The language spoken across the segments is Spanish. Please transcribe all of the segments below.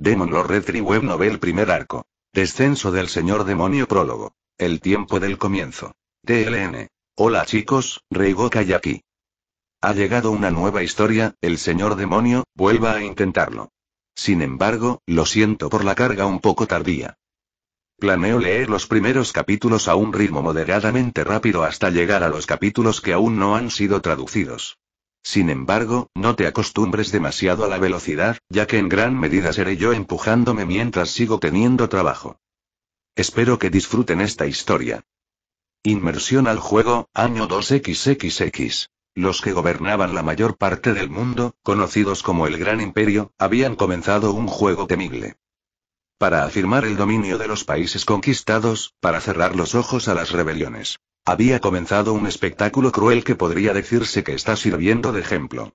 Demon Lord Web Novel Primer Arco. Descenso del Señor Demonio Prólogo. El tiempo del comienzo. TLN. Hola chicos, Reigo aquí. Ha llegado una nueva historia, el Señor Demonio, vuelva a intentarlo. Sin embargo, lo siento por la carga un poco tardía. Planeo leer los primeros capítulos a un ritmo moderadamente rápido hasta llegar a los capítulos que aún no han sido traducidos. Sin embargo, no te acostumbres demasiado a la velocidad, ya que en gran medida seré yo empujándome mientras sigo teniendo trabajo. Espero que disfruten esta historia. Inmersión al juego, año 2XXX. Los que gobernaban la mayor parte del mundo, conocidos como el Gran Imperio, habían comenzado un juego temible. Para afirmar el dominio de los países conquistados, para cerrar los ojos a las rebeliones. Había comenzado un espectáculo cruel que podría decirse que está sirviendo de ejemplo.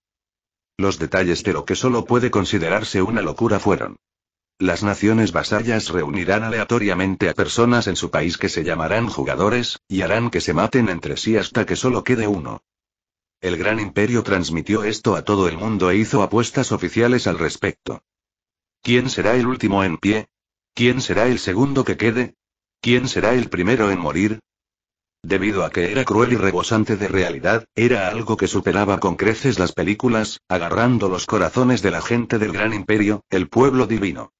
Los detalles de lo que solo puede considerarse una locura fueron. Las naciones vasallas reunirán aleatoriamente a personas en su país que se llamarán jugadores, y harán que se maten entre sí hasta que solo quede uno. El gran imperio transmitió esto a todo el mundo e hizo apuestas oficiales al respecto. ¿Quién será el último en pie? ¿Quién será el segundo que quede? ¿Quién será el primero en morir? Debido a que era cruel y rebosante de realidad, era algo que superaba con creces las películas, agarrando los corazones de la gente del gran imperio, el pueblo divino.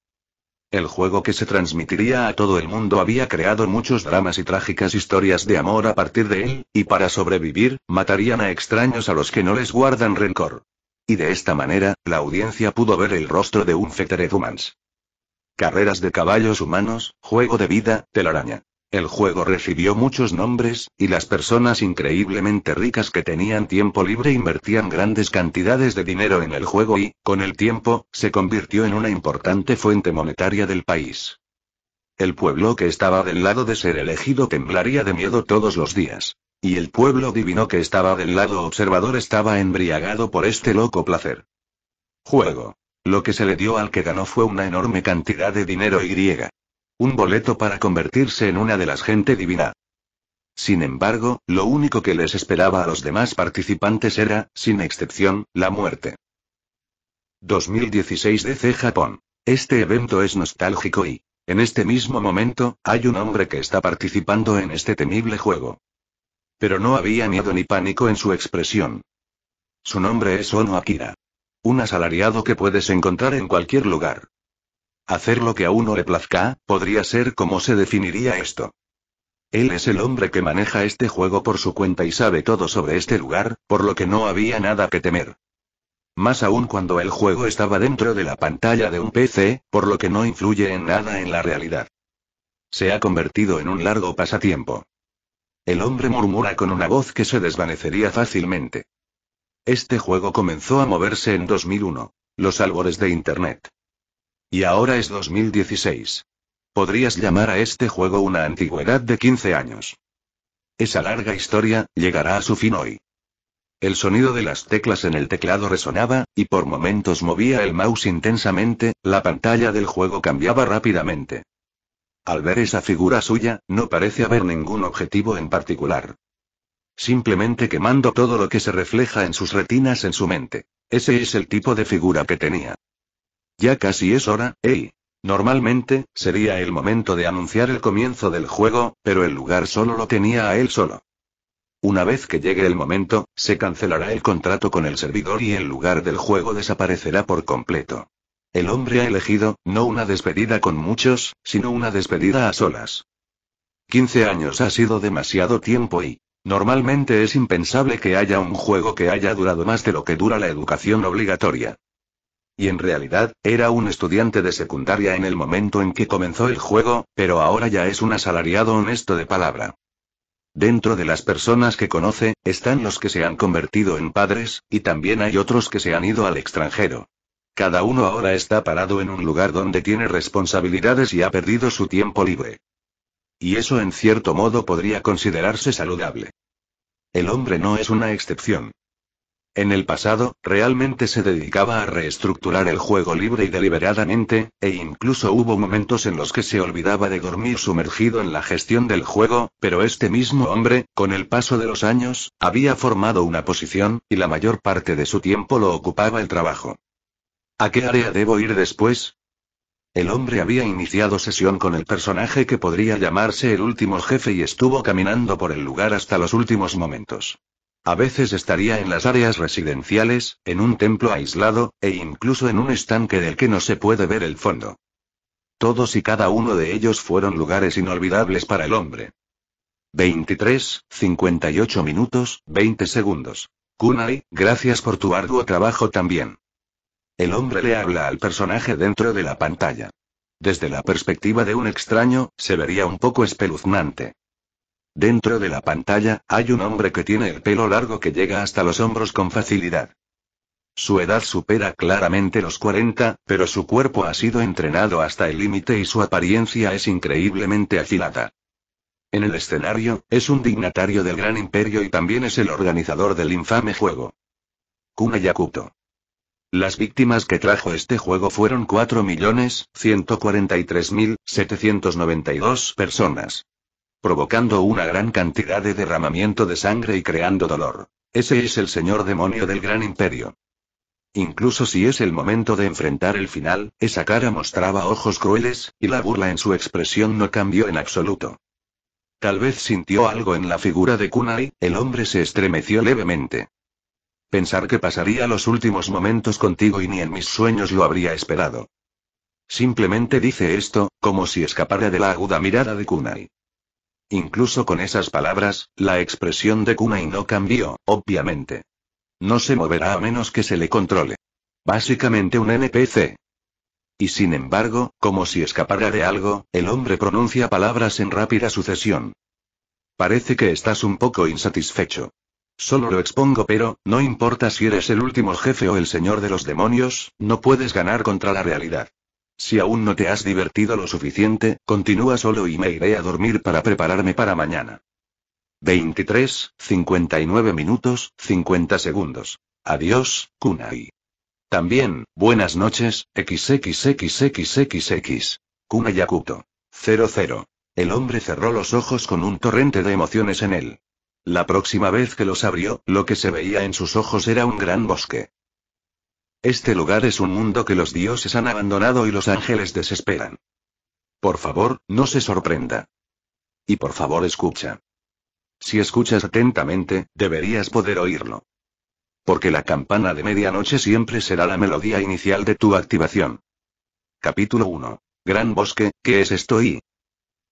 El juego que se transmitiría a todo el mundo había creado muchos dramas y trágicas historias de amor a partir de él, y para sobrevivir, matarían a extraños a los que no les guardan rencor. Y de esta manera, la audiencia pudo ver el rostro de un Fettered Humans. Carreras de caballos humanos, juego de vida, telaraña. El juego recibió muchos nombres, y las personas increíblemente ricas que tenían tiempo libre invertían grandes cantidades de dinero en el juego y, con el tiempo, se convirtió en una importante fuente monetaria del país. El pueblo que estaba del lado de ser elegido temblaría de miedo todos los días. Y el pueblo divino que estaba del lado observador estaba embriagado por este loco placer. Juego. Lo que se le dio al que ganó fue una enorme cantidad de dinero y griega. Un boleto para convertirse en una de las gente divina. Sin embargo, lo único que les esperaba a los demás participantes era, sin excepción, la muerte. 2016 DC Japón. Este evento es nostálgico y, en este mismo momento, hay un hombre que está participando en este temible juego. Pero no había miedo ni pánico en su expresión. Su nombre es Ono Akira. Un asalariado que puedes encontrar en cualquier lugar. Hacer lo que a uno le plazca, podría ser como se definiría esto. Él es el hombre que maneja este juego por su cuenta y sabe todo sobre este lugar, por lo que no había nada que temer. Más aún cuando el juego estaba dentro de la pantalla de un PC, por lo que no influye en nada en la realidad. Se ha convertido en un largo pasatiempo. El hombre murmura con una voz que se desvanecería fácilmente. Este juego comenzó a moverse en 2001. Los albores de Internet. Y ahora es 2016. Podrías llamar a este juego una antigüedad de 15 años. Esa larga historia, llegará a su fin hoy. El sonido de las teclas en el teclado resonaba, y por momentos movía el mouse intensamente, la pantalla del juego cambiaba rápidamente. Al ver esa figura suya, no parece haber ningún objetivo en particular. Simplemente quemando todo lo que se refleja en sus retinas en su mente. Ese es el tipo de figura que tenía. Ya casi es hora, eh. Normalmente, sería el momento de anunciar el comienzo del juego, pero el lugar solo lo tenía a él solo. Una vez que llegue el momento, se cancelará el contrato con el servidor y el lugar del juego desaparecerá por completo. El hombre ha elegido, no una despedida con muchos, sino una despedida a solas. 15 años ha sido demasiado tiempo y, normalmente es impensable que haya un juego que haya durado más de lo que dura la educación obligatoria. Y en realidad, era un estudiante de secundaria en el momento en que comenzó el juego, pero ahora ya es un asalariado honesto de palabra. Dentro de las personas que conoce, están los que se han convertido en padres, y también hay otros que se han ido al extranjero. Cada uno ahora está parado en un lugar donde tiene responsabilidades y ha perdido su tiempo libre. Y eso en cierto modo podría considerarse saludable. El hombre no es una excepción. En el pasado, realmente se dedicaba a reestructurar el juego libre y deliberadamente, e incluso hubo momentos en los que se olvidaba de dormir sumergido en la gestión del juego, pero este mismo hombre, con el paso de los años, había formado una posición, y la mayor parte de su tiempo lo ocupaba el trabajo. ¿A qué área debo ir después? El hombre había iniciado sesión con el personaje que podría llamarse el último jefe y estuvo caminando por el lugar hasta los últimos momentos. A veces estaría en las áreas residenciales, en un templo aislado, e incluso en un estanque del que no se puede ver el fondo. Todos y cada uno de ellos fueron lugares inolvidables para el hombre. 23, 58 minutos, 20 segundos. Kunai, gracias por tu arduo trabajo también. El hombre le habla al personaje dentro de la pantalla. Desde la perspectiva de un extraño, se vería un poco espeluznante. Dentro de la pantalla, hay un hombre que tiene el pelo largo que llega hasta los hombros con facilidad. Su edad supera claramente los 40, pero su cuerpo ha sido entrenado hasta el límite y su apariencia es increíblemente afilada. En el escenario, es un dignatario del gran imperio y también es el organizador del infame juego. Kuna Yakuto. Las víctimas que trajo este juego fueron 4.143.792 personas provocando una gran cantidad de derramamiento de sangre y creando dolor. Ese es el señor demonio del gran imperio. Incluso si es el momento de enfrentar el final, esa cara mostraba ojos crueles, y la burla en su expresión no cambió en absoluto. Tal vez sintió algo en la figura de Kunai, el hombre se estremeció levemente. Pensar que pasaría los últimos momentos contigo y ni en mis sueños lo habría esperado. Simplemente dice esto, como si escapara de la aguda mirada de Kunai. Incluso con esas palabras, la expresión de Kunai no cambió, obviamente. No se moverá a menos que se le controle. Básicamente un NPC. Y sin embargo, como si escapara de algo, el hombre pronuncia palabras en rápida sucesión. Parece que estás un poco insatisfecho. Solo lo expongo, pero, no importa si eres el último jefe o el señor de los demonios, no puedes ganar contra la realidad. Si aún no te has divertido lo suficiente, continúa solo y me iré a dormir para prepararme para mañana. 23, 59 minutos, 50 segundos. Adiós, Kunai. También, buenas noches, XXXXXX. Kunai Yakuto. 00. El hombre cerró los ojos con un torrente de emociones en él. La próxima vez que los abrió, lo que se veía en sus ojos era un gran bosque. Este lugar es un mundo que los dioses han abandonado y los ángeles desesperan. Por favor, no se sorprenda. Y por favor escucha. Si escuchas atentamente, deberías poder oírlo. Porque la campana de medianoche siempre será la melodía inicial de tu activación. Capítulo 1. Gran bosque, ¿qué es esto y?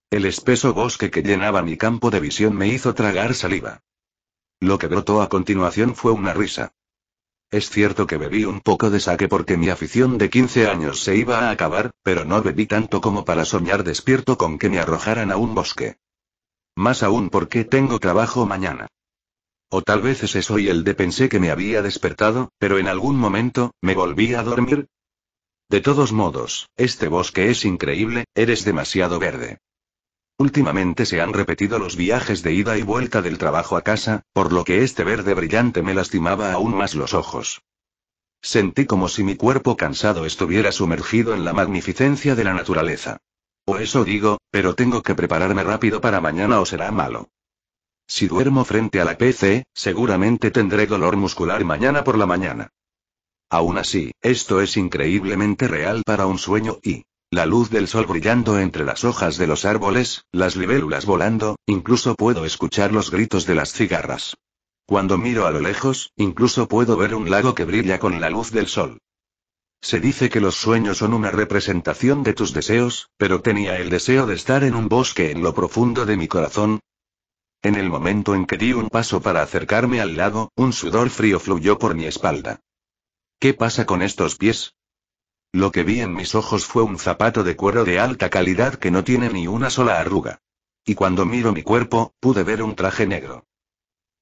El espeso bosque que llenaba mi campo de visión me hizo tragar saliva. Lo que brotó a continuación fue una risa. Es cierto que bebí un poco de saque porque mi afición de 15 años se iba a acabar, pero no bebí tanto como para soñar despierto con que me arrojaran a un bosque. Más aún porque tengo trabajo mañana. O tal vez ese soy el de pensé que me había despertado, pero en algún momento, me volví a dormir. De todos modos, este bosque es increíble, eres demasiado verde. Últimamente se han repetido los viajes de ida y vuelta del trabajo a casa, por lo que este verde brillante me lastimaba aún más los ojos. Sentí como si mi cuerpo cansado estuviera sumergido en la magnificencia de la naturaleza. O eso digo, pero tengo que prepararme rápido para mañana o será malo. Si duermo frente a la PC, seguramente tendré dolor muscular mañana por la mañana. Aún así, esto es increíblemente real para un sueño y, la luz del sol brillando entre las hojas de los árboles, las libélulas volando, incluso puedo escuchar los gritos de las cigarras. Cuando miro a lo lejos, incluso puedo ver un lago que brilla con la luz del sol. Se dice que los sueños son una representación de tus deseos, pero tenía el deseo de estar en un bosque en lo profundo de mi corazón. En el momento en que di un paso para acercarme al lago, un sudor frío fluyó por mi espalda. ¿Qué pasa con estos pies? Lo que vi en mis ojos fue un zapato de cuero de alta calidad que no tiene ni una sola arruga. Y cuando miro mi cuerpo, pude ver un traje negro.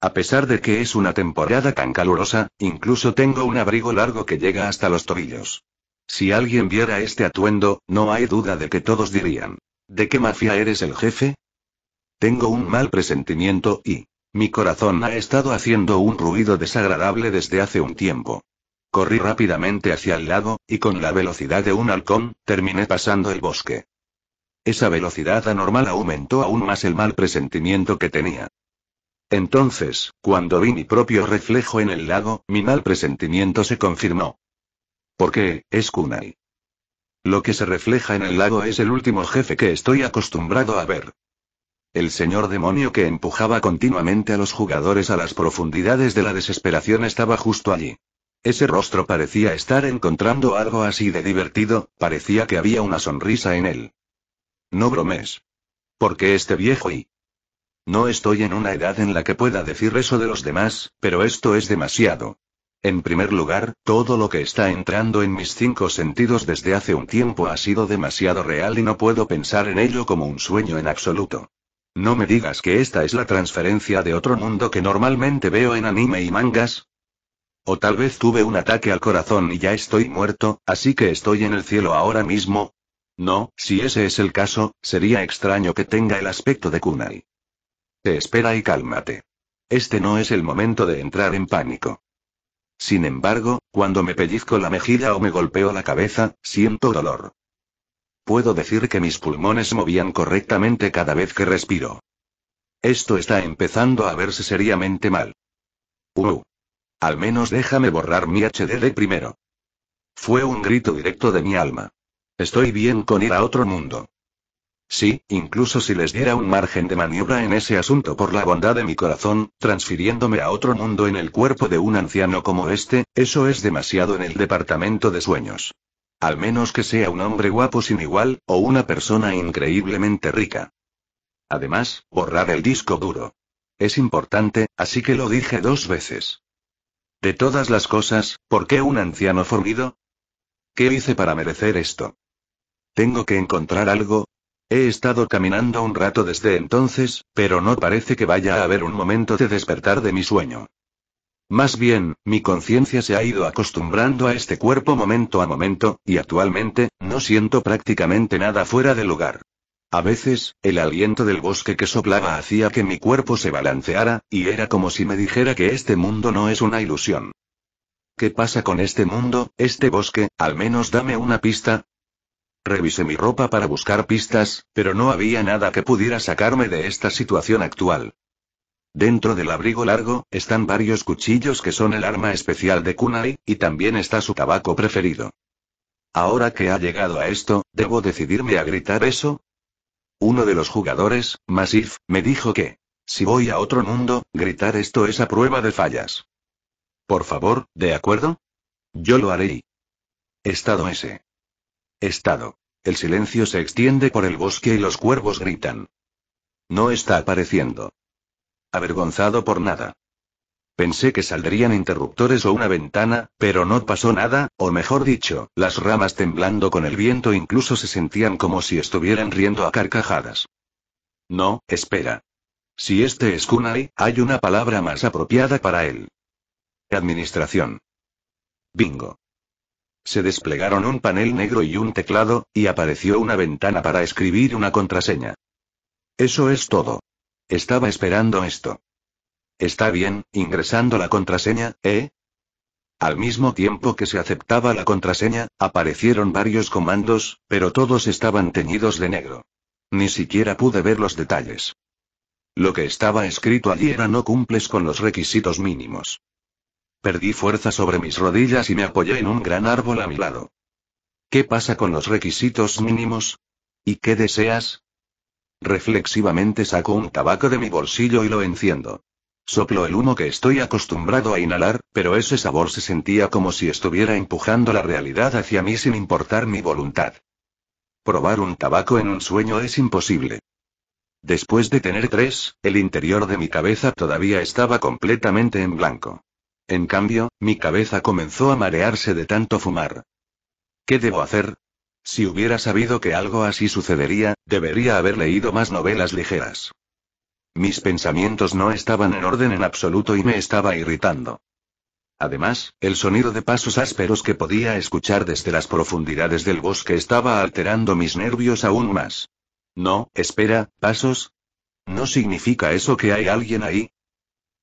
A pesar de que es una temporada tan calurosa, incluso tengo un abrigo largo que llega hasta los tobillos. Si alguien viera este atuendo, no hay duda de que todos dirían, ¿de qué mafia eres el jefe? Tengo un mal presentimiento y... Mi corazón ha estado haciendo un ruido desagradable desde hace un tiempo. Corrí rápidamente hacia el lago, y con la velocidad de un halcón, terminé pasando el bosque. Esa velocidad anormal aumentó aún más el mal presentimiento que tenía. Entonces, cuando vi mi propio reflejo en el lago, mi mal presentimiento se confirmó. Porque, es Kunai. Lo que se refleja en el lago es el último jefe que estoy acostumbrado a ver. El señor demonio que empujaba continuamente a los jugadores a las profundidades de la desesperación estaba justo allí. Ese rostro parecía estar encontrando algo así de divertido, parecía que había una sonrisa en él. No bromes. Porque este viejo y... No estoy en una edad en la que pueda decir eso de los demás, pero esto es demasiado. En primer lugar, todo lo que está entrando en mis cinco sentidos desde hace un tiempo ha sido demasiado real y no puedo pensar en ello como un sueño en absoluto. No me digas que esta es la transferencia de otro mundo que normalmente veo en anime y mangas, o tal vez tuve un ataque al corazón y ya estoy muerto, así que estoy en el cielo ahora mismo. No, si ese es el caso, sería extraño que tenga el aspecto de Kunai. Te espera y cálmate. Este no es el momento de entrar en pánico. Sin embargo, cuando me pellizco la mejilla o me golpeo la cabeza, siento dolor. Puedo decir que mis pulmones movían correctamente cada vez que respiro. Esto está empezando a verse seriamente mal. Uh. Al menos déjame borrar mi HDD primero. Fue un grito directo de mi alma. Estoy bien con ir a otro mundo. Sí, incluso si les diera un margen de maniobra en ese asunto por la bondad de mi corazón, transfiriéndome a otro mundo en el cuerpo de un anciano como este, eso es demasiado en el departamento de sueños. Al menos que sea un hombre guapo sin igual, o una persona increíblemente rica. Además, borrar el disco duro. Es importante, así que lo dije dos veces. De todas las cosas, ¿por qué un anciano formido? ¿Qué hice para merecer esto? Tengo que encontrar algo. He estado caminando un rato desde entonces, pero no parece que vaya a haber un momento de despertar de mi sueño. Más bien, mi conciencia se ha ido acostumbrando a este cuerpo momento a momento, y actualmente, no siento prácticamente nada fuera de lugar. A veces, el aliento del bosque que soplaba hacía que mi cuerpo se balanceara, y era como si me dijera que este mundo no es una ilusión. ¿Qué pasa con este mundo, este bosque? Al menos dame una pista. Revisé mi ropa para buscar pistas, pero no había nada que pudiera sacarme de esta situación actual. Dentro del abrigo largo, están varios cuchillos que son el arma especial de Kunai, y también está su tabaco preferido. Ahora que ha llegado a esto, ¿debo decidirme a gritar eso? Uno de los jugadores, Masif, me dijo que, si voy a otro mundo, gritar esto es a prueba de fallas. Por favor, ¿de acuerdo? Yo lo haré. Estado ese. Estado. El silencio se extiende por el bosque y los cuervos gritan. No está apareciendo. Avergonzado por nada. Pensé que saldrían interruptores o una ventana, pero no pasó nada, o mejor dicho, las ramas temblando con el viento incluso se sentían como si estuvieran riendo a carcajadas. No, espera. Si este es Kunai, hay una palabra más apropiada para él. Administración. Bingo. Se desplegaron un panel negro y un teclado, y apareció una ventana para escribir una contraseña. Eso es todo. Estaba esperando esto. Está bien, ingresando la contraseña, ¿eh? Al mismo tiempo que se aceptaba la contraseña, aparecieron varios comandos, pero todos estaban teñidos de negro. Ni siquiera pude ver los detalles. Lo que estaba escrito allí era no cumples con los requisitos mínimos. Perdí fuerza sobre mis rodillas y me apoyé en un gran árbol a mi lado. ¿Qué pasa con los requisitos mínimos? ¿Y qué deseas? Reflexivamente saco un tabaco de mi bolsillo y lo enciendo. Soplo el humo que estoy acostumbrado a inhalar, pero ese sabor se sentía como si estuviera empujando la realidad hacia mí sin importar mi voluntad. Probar un tabaco en un sueño es imposible. Después de tener tres, el interior de mi cabeza todavía estaba completamente en blanco. En cambio, mi cabeza comenzó a marearse de tanto fumar. ¿Qué debo hacer? Si hubiera sabido que algo así sucedería, debería haber leído más novelas ligeras. Mis pensamientos no estaban en orden en absoluto y me estaba irritando. Además, el sonido de pasos ásperos que podía escuchar desde las profundidades del bosque estaba alterando mis nervios aún más. No, espera, pasos. ¿No significa eso que hay alguien ahí?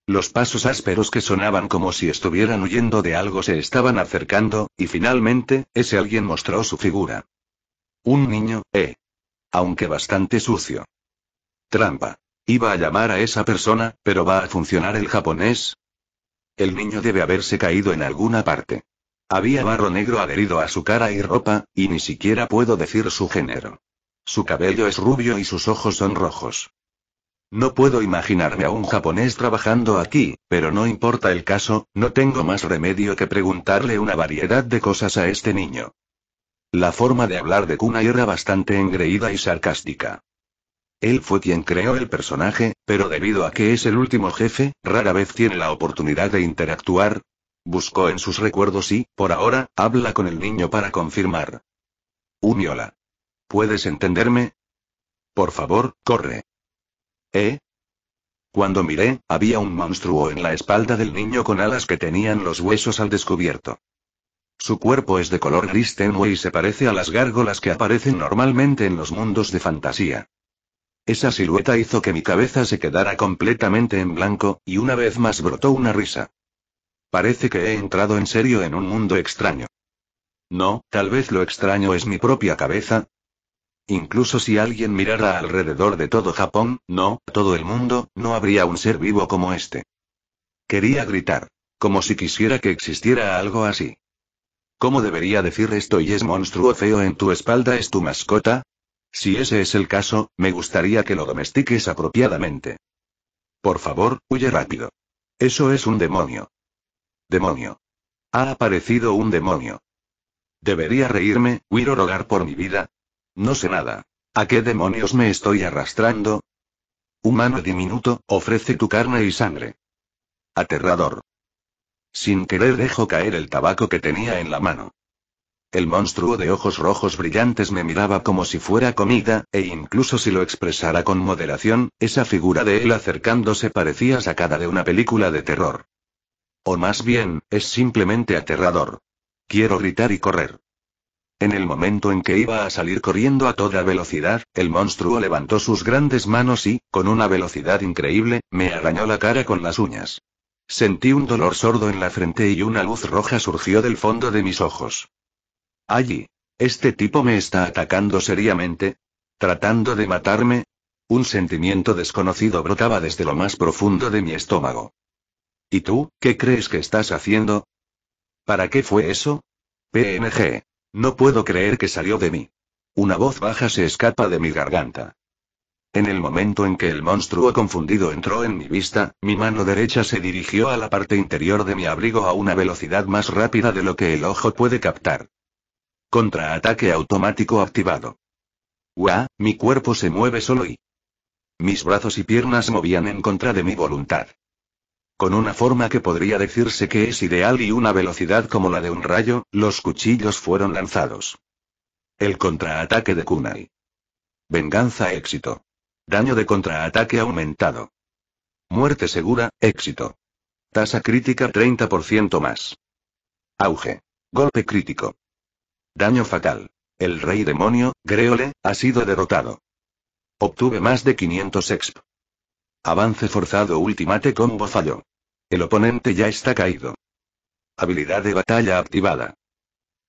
Los pasos ásperos que sonaban como si estuvieran huyendo de algo se estaban acercando, y finalmente, ese alguien mostró su figura. Un niño, eh. Aunque bastante sucio. Trampa. Iba a llamar a esa persona, pero ¿va a funcionar el japonés? El niño debe haberse caído en alguna parte. Había barro negro adherido a su cara y ropa, y ni siquiera puedo decir su género. Su cabello es rubio y sus ojos son rojos. No puedo imaginarme a un japonés trabajando aquí, pero no importa el caso, no tengo más remedio que preguntarle una variedad de cosas a este niño. La forma de hablar de Kuna era bastante engreída y sarcástica. Él fue quien creó el personaje, pero debido a que es el último jefe, rara vez tiene la oportunidad de interactuar. Buscó en sus recuerdos y, por ahora, habla con el niño para confirmar. Uniola. ¿Puedes entenderme? Por favor, corre. ¿Eh? Cuando miré, había un monstruo en la espalda del niño con alas que tenían los huesos al descubierto. Su cuerpo es de color gris tenue y se parece a las gárgolas que aparecen normalmente en los mundos de fantasía. Esa silueta hizo que mi cabeza se quedara completamente en blanco, y una vez más brotó una risa. Parece que he entrado en serio en un mundo extraño. No, tal vez lo extraño es mi propia cabeza. Incluso si alguien mirara alrededor de todo Japón, no, todo el mundo, no habría un ser vivo como este. Quería gritar. Como si quisiera que existiera algo así. ¿Cómo debería decir esto y es monstruo feo en tu espalda es tu mascota? Si ese es el caso, me gustaría que lo domestiques apropiadamente. Por favor, huye rápido. Eso es un demonio. Demonio. Ha aparecido un demonio. ¿Debería reírme, huir o rogar por mi vida? No sé nada. ¿A qué demonios me estoy arrastrando? Humano diminuto, ofrece tu carne y sangre. Aterrador. Sin querer dejo caer el tabaco que tenía en la mano. El monstruo de ojos rojos brillantes me miraba como si fuera comida, e incluso si lo expresara con moderación, esa figura de él acercándose parecía sacada de una película de terror. O más bien, es simplemente aterrador. Quiero gritar y correr. En el momento en que iba a salir corriendo a toda velocidad, el monstruo levantó sus grandes manos y, con una velocidad increíble, me arañó la cara con las uñas. Sentí un dolor sordo en la frente y una luz roja surgió del fondo de mis ojos. Allí. Este tipo me está atacando seriamente. Tratando de matarme. Un sentimiento desconocido brotaba desde lo más profundo de mi estómago. ¿Y tú, qué crees que estás haciendo? ¿Para qué fue eso? PNG. No puedo creer que salió de mí. Una voz baja se escapa de mi garganta. En el momento en que el monstruo confundido entró en mi vista, mi mano derecha se dirigió a la parte interior de mi abrigo a una velocidad más rápida de lo que el ojo puede captar. Contraataque automático activado. ¡Guau! Mi cuerpo se mueve solo y... Mis brazos y piernas movían en contra de mi voluntad. Con una forma que podría decirse que es ideal y una velocidad como la de un rayo, los cuchillos fueron lanzados. El contraataque de Kunai. Venganza éxito. Daño de contraataque aumentado. Muerte segura, éxito. Tasa crítica 30% más. Auge. Golpe crítico. Daño fatal. El rey demonio, Greole, ha sido derrotado. Obtuve más de 500 exp. Avance forzado ultimate combo falló. El oponente ya está caído. Habilidad de batalla activada.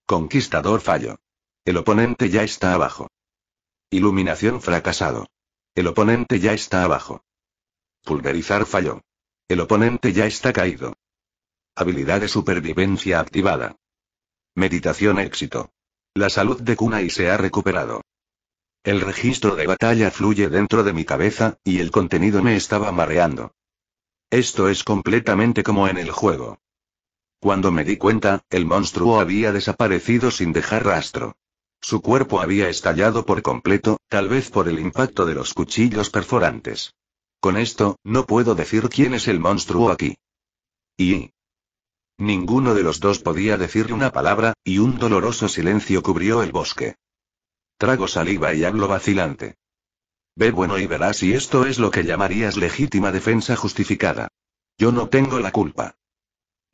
Conquistador fallo. El oponente ya está abajo. Iluminación fracasado. El oponente ya está abajo. Pulverizar falló. El oponente ya está caído. Habilidad de supervivencia activada. Meditación éxito. La salud de Kunai se ha recuperado. El registro de batalla fluye dentro de mi cabeza, y el contenido me estaba mareando. Esto es completamente como en el juego. Cuando me di cuenta, el monstruo había desaparecido sin dejar rastro. Su cuerpo había estallado por completo, tal vez por el impacto de los cuchillos perforantes. Con esto, no puedo decir quién es el monstruo aquí. Y, Ninguno de los dos podía decir una palabra, y un doloroso silencio cubrió el bosque. Trago saliva y hablo vacilante. Ve bueno y verás si esto es lo que llamarías legítima defensa justificada. Yo no tengo la culpa.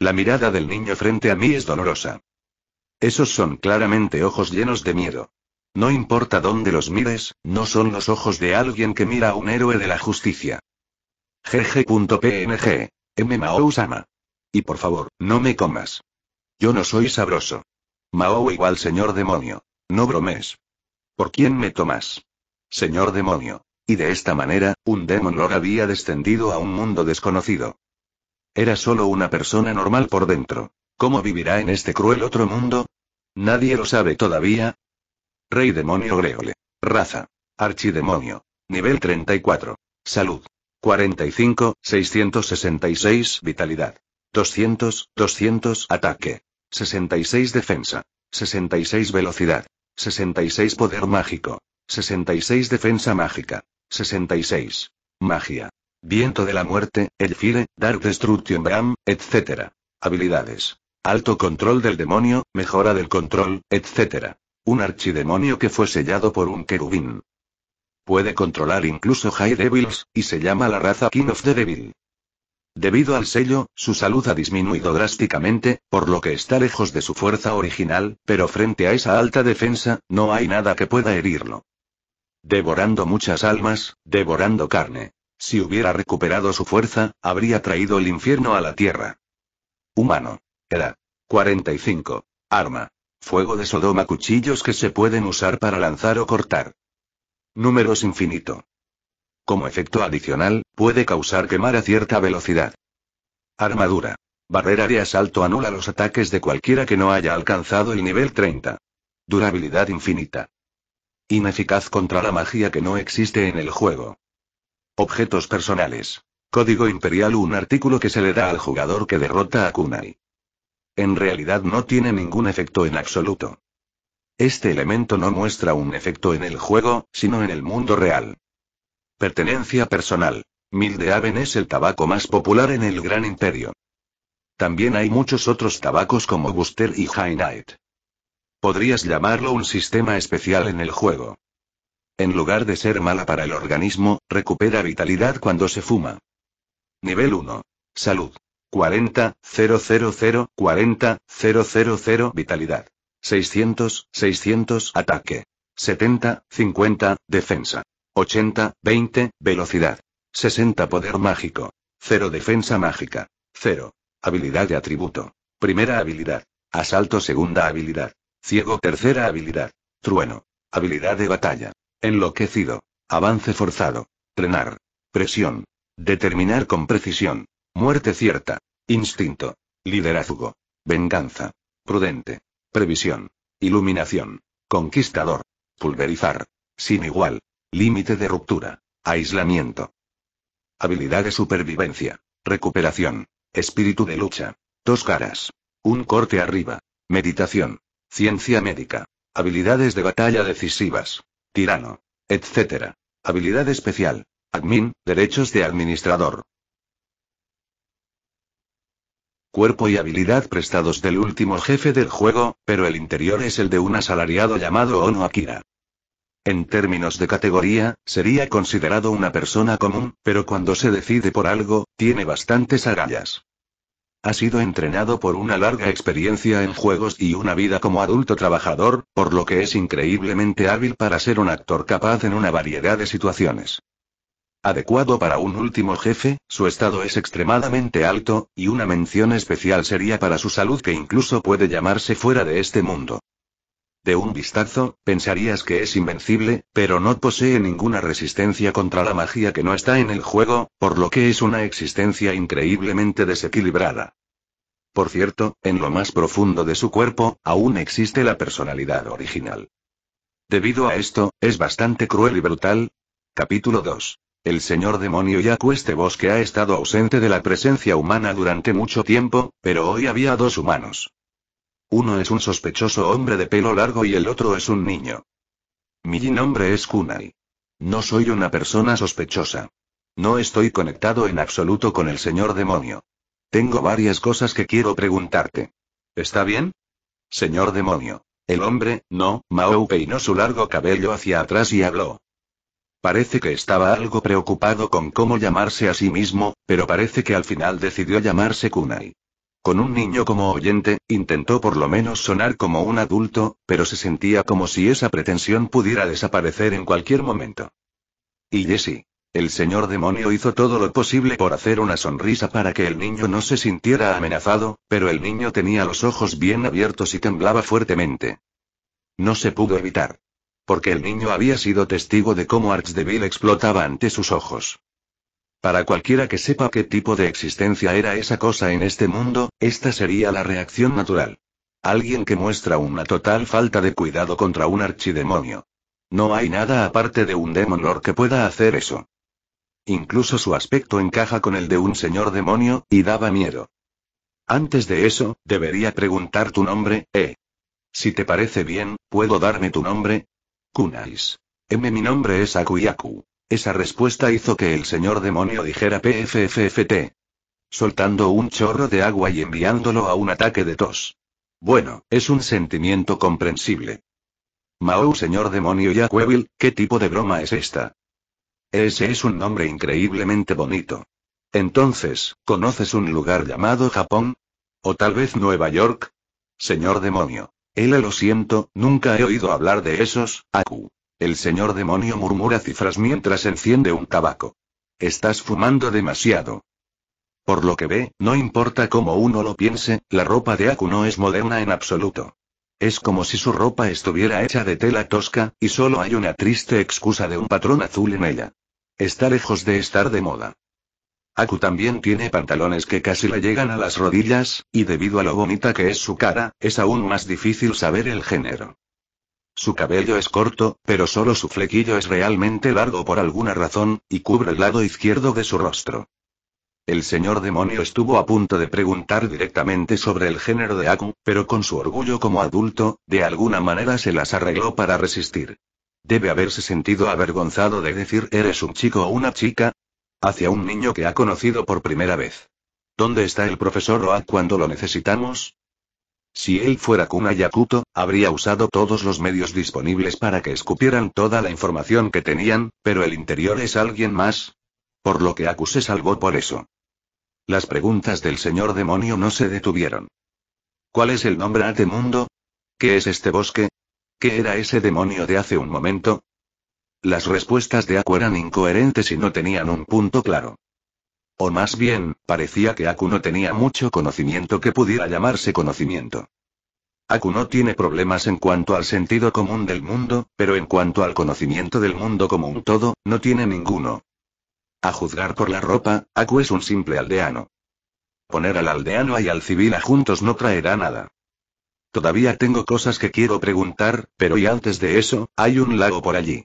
La mirada del niño frente a mí es dolorosa. Esos son claramente ojos llenos de miedo. No importa dónde los mires, no son los ojos de alguien que mira a un héroe de la justicia. GG.png. M. Y por favor, no me comas. Yo no soy sabroso. Mao igual señor demonio. No bromes. ¿Por quién me tomas? Señor demonio. Y de esta manera, un demonio había descendido a un mundo desconocido. Era solo una persona normal por dentro. ¿Cómo vivirá en este cruel otro mundo? Nadie lo sabe todavía. Rey Demonio Greole. Raza. Archidemonio. Nivel 34. Salud. 45, 666 Vitalidad. 200, 200, ataque. 66 defensa. 66 velocidad. 66 poder mágico. 66 defensa mágica. 66. Magia. Viento de la muerte, Elfire, Dark Destruction Bram, etc. Habilidades. Alto control del demonio, mejora del control, etc. Un archidemonio que fue sellado por un querubín. Puede controlar incluso High Devils, y se llama la raza King of the Devil. Debido al sello, su salud ha disminuido drásticamente, por lo que está lejos de su fuerza original, pero frente a esa alta defensa, no hay nada que pueda herirlo. Devorando muchas almas, devorando carne. Si hubiera recuperado su fuerza, habría traído el infierno a la tierra. Humano. Era. 45. Arma. Fuego de Sodoma. Cuchillos que se pueden usar para lanzar o cortar. Números infinito. Como efecto adicional, puede causar quemar a cierta velocidad. Armadura. Barrera de asalto anula los ataques de cualquiera que no haya alcanzado el nivel 30. Durabilidad infinita. Ineficaz contra la magia que no existe en el juego. Objetos personales. Código Imperial un artículo que se le da al jugador que derrota a Kunai. En realidad no tiene ningún efecto en absoluto. Este elemento no muestra un efecto en el juego, sino en el mundo real. Pertenencia personal. Aven es el tabaco más popular en el Gran Imperio. También hay muchos otros tabacos como Buster y High Knight. Podrías llamarlo un sistema especial en el juego. En lugar de ser mala para el organismo, recupera vitalidad cuando se fuma. Nivel 1. Salud. 40, 000, 40, 000 vitalidad. 600, 600 ataque. 70, 50, defensa. 80, 20, velocidad. 60 poder mágico. 0 defensa mágica. 0. Habilidad de atributo. Primera habilidad. Asalto segunda habilidad. Ciego tercera habilidad. Trueno. Habilidad de batalla. Enloquecido. Avance forzado. Trenar. Presión. Determinar con precisión. Muerte cierta. Instinto. Liderazgo. Venganza. Prudente. Previsión. Iluminación. Conquistador. Pulverizar. Sin igual. Límite de ruptura. Aislamiento. Habilidad de supervivencia. Recuperación. Espíritu de lucha. Dos caras. Un corte arriba. Meditación. Ciencia médica. Habilidades de batalla decisivas. Tirano. etcétera. Habilidad especial. Admin. Derechos de administrador. Cuerpo y habilidad prestados del último jefe del juego, pero el interior es el de un asalariado llamado Ono Akira. En términos de categoría, sería considerado una persona común, pero cuando se decide por algo, tiene bastantes agallas. Ha sido entrenado por una larga experiencia en juegos y una vida como adulto trabajador, por lo que es increíblemente hábil para ser un actor capaz en una variedad de situaciones. Adecuado para un último jefe, su estado es extremadamente alto, y una mención especial sería para su salud que incluso puede llamarse fuera de este mundo. De un vistazo, pensarías que es invencible, pero no posee ninguna resistencia contra la magia que no está en el juego, por lo que es una existencia increíblemente desequilibrada. Por cierto, en lo más profundo de su cuerpo, aún existe la personalidad original. Debido a esto, es bastante cruel y brutal. Capítulo 2. El señor demonio Yaku este bosque ha estado ausente de la presencia humana durante mucho tiempo, pero hoy había dos humanos. Uno es un sospechoso hombre de pelo largo y el otro es un niño. Mi nombre es Kunai. No soy una persona sospechosa. No estoy conectado en absoluto con el señor demonio. Tengo varias cosas que quiero preguntarte. ¿Está bien? Señor demonio. El hombre, no, Mao peinó su largo cabello hacia atrás y habló. Parece que estaba algo preocupado con cómo llamarse a sí mismo, pero parece que al final decidió llamarse Kunai. Con un niño como oyente, intentó por lo menos sonar como un adulto, pero se sentía como si esa pretensión pudiera desaparecer en cualquier momento. Y Jesse. El señor demonio hizo todo lo posible por hacer una sonrisa para que el niño no se sintiera amenazado, pero el niño tenía los ojos bien abiertos y temblaba fuertemente. No se pudo evitar. Porque el niño había sido testigo de cómo Archdeville explotaba ante sus ojos. Para cualquiera que sepa qué tipo de existencia era esa cosa en este mundo, esta sería la reacción natural. Alguien que muestra una total falta de cuidado contra un archidemonio. No hay nada aparte de un Demon Lord que pueda hacer eso. Incluso su aspecto encaja con el de un señor demonio, y daba miedo. Antes de eso, debería preguntar tu nombre, ¿eh? Si te parece bien, ¿puedo darme tu nombre? Kunais. M. Mi nombre es Akuyaku. Esa respuesta hizo que el señor demonio dijera PFFFT. Soltando un chorro de agua y enviándolo a un ataque de tos. Bueno, es un sentimiento comprensible. Mao, señor demonio Jaquevil, ¿qué tipo de broma es esta? Ese es un nombre increíblemente bonito. Entonces, ¿conoces un lugar llamado Japón? ¿O tal vez Nueva York? Señor demonio. Él lo siento, nunca he oído hablar de esos, Aku. El señor demonio murmura cifras mientras enciende un tabaco. Estás fumando demasiado. Por lo que ve, no importa cómo uno lo piense, la ropa de Aku no es moderna en absoluto. Es como si su ropa estuviera hecha de tela tosca, y solo hay una triste excusa de un patrón azul en ella. Está lejos de estar de moda. Aku también tiene pantalones que casi le llegan a las rodillas, y debido a lo bonita que es su cara, es aún más difícil saber el género. Su cabello es corto, pero solo su flequillo es realmente largo por alguna razón, y cubre el lado izquierdo de su rostro. El señor demonio estuvo a punto de preguntar directamente sobre el género de Aku, pero con su orgullo como adulto, de alguna manera se las arregló para resistir. Debe haberse sentido avergonzado de decir eres un chico o una chica. Hacia un niño que ha conocido por primera vez. ¿Dónde está el profesor Oak cuando lo necesitamos? Si él fuera Kun Ayakuto, habría usado todos los medios disponibles para que escupieran toda la información que tenían, pero el interior es alguien más. Por lo que Aku se salvó por eso. Las preguntas del señor demonio no se detuvieron. ¿Cuál es el nombre de mundo? ¿Qué es este bosque? ¿Qué era ese demonio de hace un momento? Las respuestas de Aku eran incoherentes y no tenían un punto claro. O más bien, parecía que Aku no tenía mucho conocimiento que pudiera llamarse conocimiento. Aku no tiene problemas en cuanto al sentido común del mundo, pero en cuanto al conocimiento del mundo como un todo, no tiene ninguno. A juzgar por la ropa, Aku es un simple aldeano. Poner al aldeano y al civil a juntos no traerá nada. Todavía tengo cosas que quiero preguntar, pero y antes de eso, hay un lago por allí.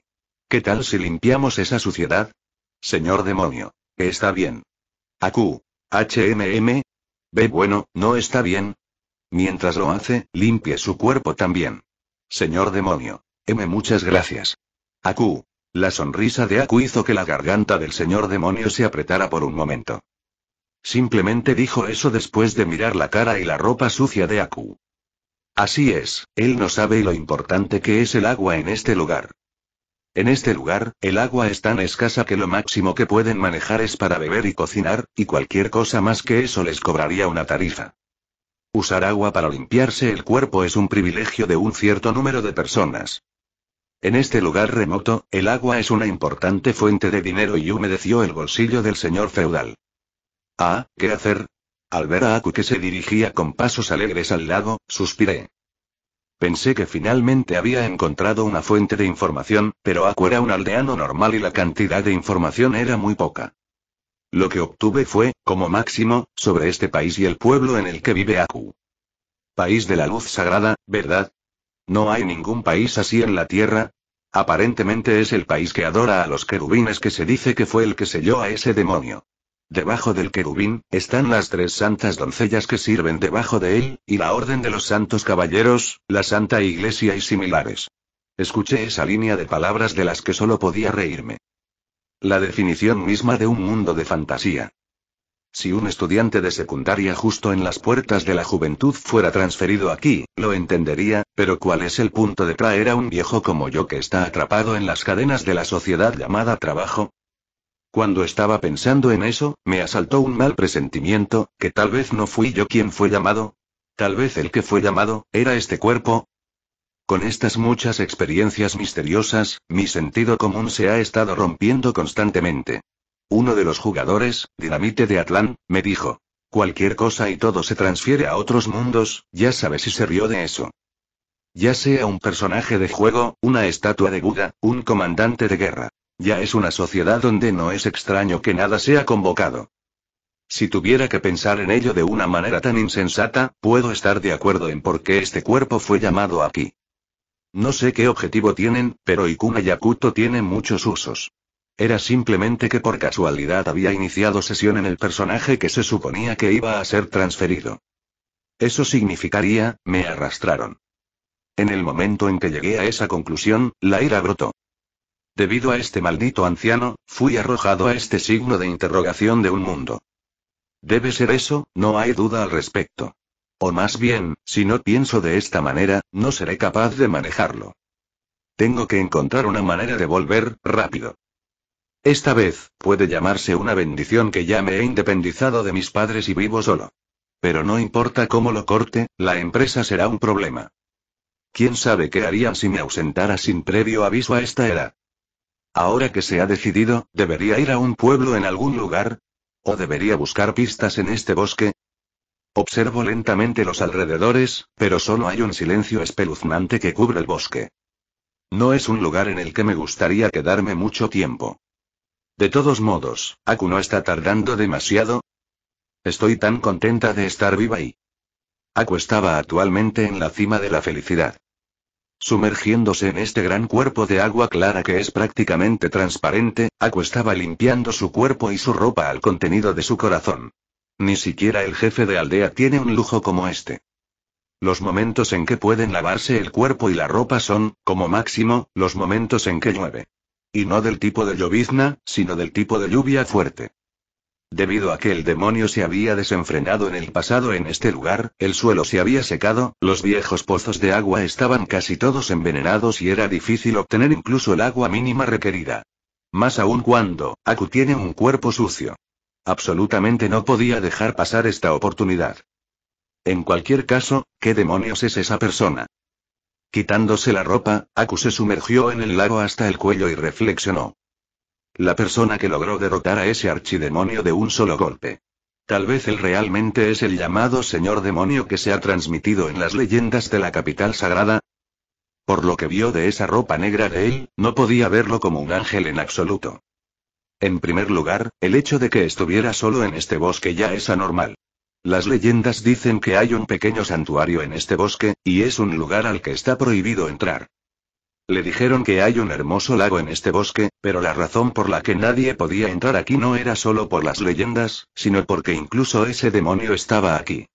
¿Qué tal si limpiamos esa suciedad? Señor demonio. Está bien. ¿Aku? HMM. Ve bueno, ¿no está bien? Mientras lo hace, limpie su cuerpo también. Señor demonio. M muchas gracias. Aku. La sonrisa de Aku hizo que la garganta del señor demonio se apretara por un momento. Simplemente dijo eso después de mirar la cara y la ropa sucia de Aku. Así es, él no sabe lo importante que es el agua en este lugar. En este lugar, el agua es tan escasa que lo máximo que pueden manejar es para beber y cocinar, y cualquier cosa más que eso les cobraría una tarifa. Usar agua para limpiarse el cuerpo es un privilegio de un cierto número de personas. En este lugar remoto, el agua es una importante fuente de dinero y humedeció el bolsillo del señor feudal. Ah, ¿qué hacer? Al ver a Aku que se dirigía con pasos alegres al lago, suspiré. Pensé que finalmente había encontrado una fuente de información, pero Aku era un aldeano normal y la cantidad de información era muy poca. Lo que obtuve fue, como máximo, sobre este país y el pueblo en el que vive Aku. País de la luz sagrada, ¿verdad? No hay ningún país así en la Tierra. Aparentemente es el país que adora a los querubines que se dice que fue el que selló a ese demonio. Debajo del querubín, están las tres santas doncellas que sirven debajo de él, y la Orden de los Santos Caballeros, la Santa Iglesia y similares. Escuché esa línea de palabras de las que solo podía reírme. La definición misma de un mundo de fantasía. Si un estudiante de secundaria justo en las puertas de la juventud fuera transferido aquí, lo entendería, pero ¿cuál es el punto de traer a un viejo como yo que está atrapado en las cadenas de la sociedad llamada trabajo? Cuando estaba pensando en eso, me asaltó un mal presentimiento, que tal vez no fui yo quien fue llamado. Tal vez el que fue llamado, era este cuerpo. Con estas muchas experiencias misteriosas, mi sentido común se ha estado rompiendo constantemente. Uno de los jugadores, Dinamite de Atlán, me dijo. Cualquier cosa y todo se transfiere a otros mundos, ya sabes si se rió de eso. Ya sea un personaje de juego, una estatua de Buda, un comandante de guerra, ya es una sociedad donde no es extraño que nada sea convocado. Si tuviera que pensar en ello de una manera tan insensata, puedo estar de acuerdo en por qué este cuerpo fue llamado aquí. No sé qué objetivo tienen, pero Ikuna Yakuto tiene muchos usos. Era simplemente que por casualidad había iniciado sesión en el personaje que se suponía que iba a ser transferido. Eso significaría, me arrastraron. En el momento en que llegué a esa conclusión, la ira brotó. Debido a este maldito anciano, fui arrojado a este signo de interrogación de un mundo. Debe ser eso, no hay duda al respecto. O más bien, si no pienso de esta manera, no seré capaz de manejarlo. Tengo que encontrar una manera de volver, rápido. Esta vez, puede llamarse una bendición que ya me he independizado de mis padres y vivo solo. Pero no importa cómo lo corte, la empresa será un problema. ¿Quién sabe qué harían si me ausentara sin previo aviso a esta era? Ahora que se ha decidido, ¿debería ir a un pueblo en algún lugar? ¿O debería buscar pistas en este bosque? Observo lentamente los alrededores, pero solo hay un silencio espeluznante que cubre el bosque. No es un lugar en el que me gustaría quedarme mucho tiempo. De todos modos, Aku no está tardando demasiado. Estoy tan contenta de estar viva y... Aku estaba actualmente en la cima de la felicidad. Sumergiéndose en este gran cuerpo de agua clara que es prácticamente transparente, Aku estaba limpiando su cuerpo y su ropa al contenido de su corazón. Ni siquiera el jefe de aldea tiene un lujo como este. Los momentos en que pueden lavarse el cuerpo y la ropa son, como máximo, los momentos en que llueve. Y no del tipo de llovizna, sino del tipo de lluvia fuerte. Debido a que el demonio se había desenfrenado en el pasado en este lugar, el suelo se había secado, los viejos pozos de agua estaban casi todos envenenados y era difícil obtener incluso el agua mínima requerida. Más aún cuando, Aku tiene un cuerpo sucio. Absolutamente no podía dejar pasar esta oportunidad. En cualquier caso, ¿qué demonios es esa persona? Quitándose la ropa, Aku se sumergió en el lago hasta el cuello y reflexionó. La persona que logró derrotar a ese archidemonio de un solo golpe. Tal vez él realmente es el llamado señor demonio que se ha transmitido en las leyendas de la capital sagrada. Por lo que vio de esa ropa negra de él, no podía verlo como un ángel en absoluto. En primer lugar, el hecho de que estuviera solo en este bosque ya es anormal. Las leyendas dicen que hay un pequeño santuario en este bosque, y es un lugar al que está prohibido entrar. Le dijeron que hay un hermoso lago en este bosque, pero la razón por la que nadie podía entrar aquí no era solo por las leyendas, sino porque incluso ese demonio estaba aquí.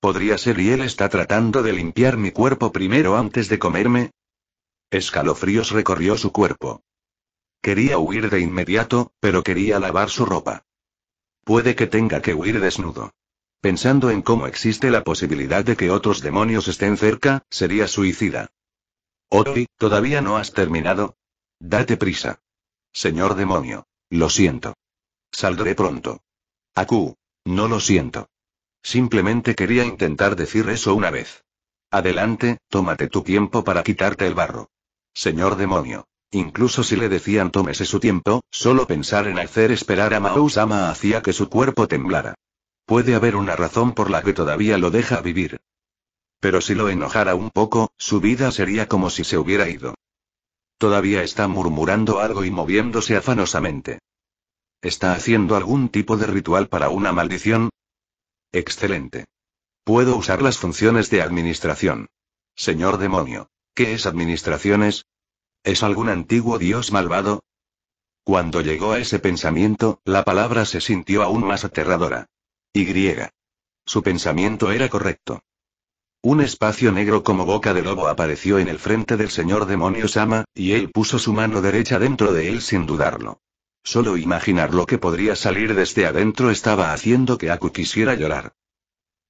Podría ser y él está tratando de limpiar mi cuerpo primero antes de comerme. Escalofríos recorrió su cuerpo. Quería huir de inmediato, pero quería lavar su ropa. Puede que tenga que huir desnudo. Pensando en cómo existe la posibilidad de que otros demonios estén cerca, sería suicida. Oti, ¿todavía no has terminado? Date prisa. Señor demonio. Lo siento. Saldré pronto. Aku. No lo siento. Simplemente quería intentar decir eso una vez. Adelante, tómate tu tiempo para quitarte el barro. Señor demonio. Incluso si le decían tómese su tiempo, solo pensar en hacer esperar a Mausama hacía que su cuerpo temblara. Puede haber una razón por la que todavía lo deja vivir. Pero si lo enojara un poco, su vida sería como si se hubiera ido. Todavía está murmurando algo y moviéndose afanosamente. ¿Está haciendo algún tipo de ritual para una maldición? Excelente. Puedo usar las funciones de administración. Señor demonio. ¿Qué es administraciones? ¿Es algún antiguo dios malvado? Cuando llegó a ese pensamiento, la palabra se sintió aún más aterradora. Y. Su pensamiento era correcto. Un espacio negro como boca de lobo apareció en el frente del señor demonio Sama, y él puso su mano derecha dentro de él sin dudarlo. Solo imaginar lo que podría salir desde este adentro estaba haciendo que Aku quisiera llorar.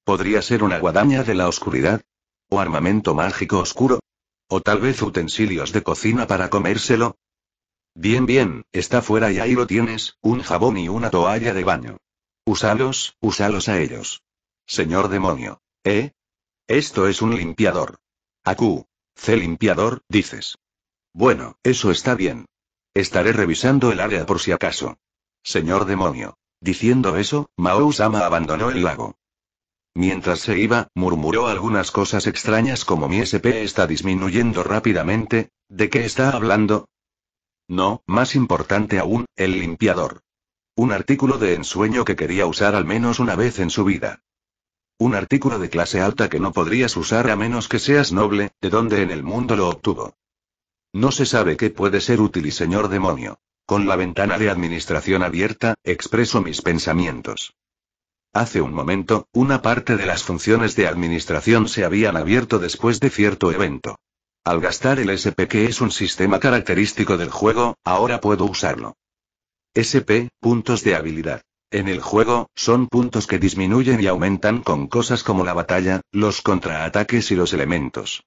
¿Podría ser una guadaña de la oscuridad? ¿O armamento mágico oscuro? ¿O tal vez utensilios de cocina para comérselo? Bien, bien, está fuera y ahí lo tienes, un jabón y una toalla de baño. Usalos, usalos a ellos. Señor demonio. ¿Eh? Esto es un limpiador. Aku. C limpiador, dices. Bueno, eso está bien. Estaré revisando el área por si acaso. Señor demonio. Diciendo eso, Mao-sama abandonó el lago. Mientras se iba, murmuró algunas cosas extrañas como mi SP está disminuyendo rápidamente, ¿de qué está hablando? No, más importante aún, el limpiador. Un artículo de ensueño que quería usar al menos una vez en su vida. Un artículo de clase alta que no podrías usar a menos que seas noble, de dónde en el mundo lo obtuvo. No se sabe qué puede ser útil y señor demonio. Con la ventana de administración abierta, expreso mis pensamientos. Hace un momento, una parte de las funciones de administración se habían abierto después de cierto evento. Al gastar el SP que es un sistema característico del juego, ahora puedo usarlo. SP, puntos de habilidad. En el juego, son puntos que disminuyen y aumentan con cosas como la batalla, los contraataques y los elementos.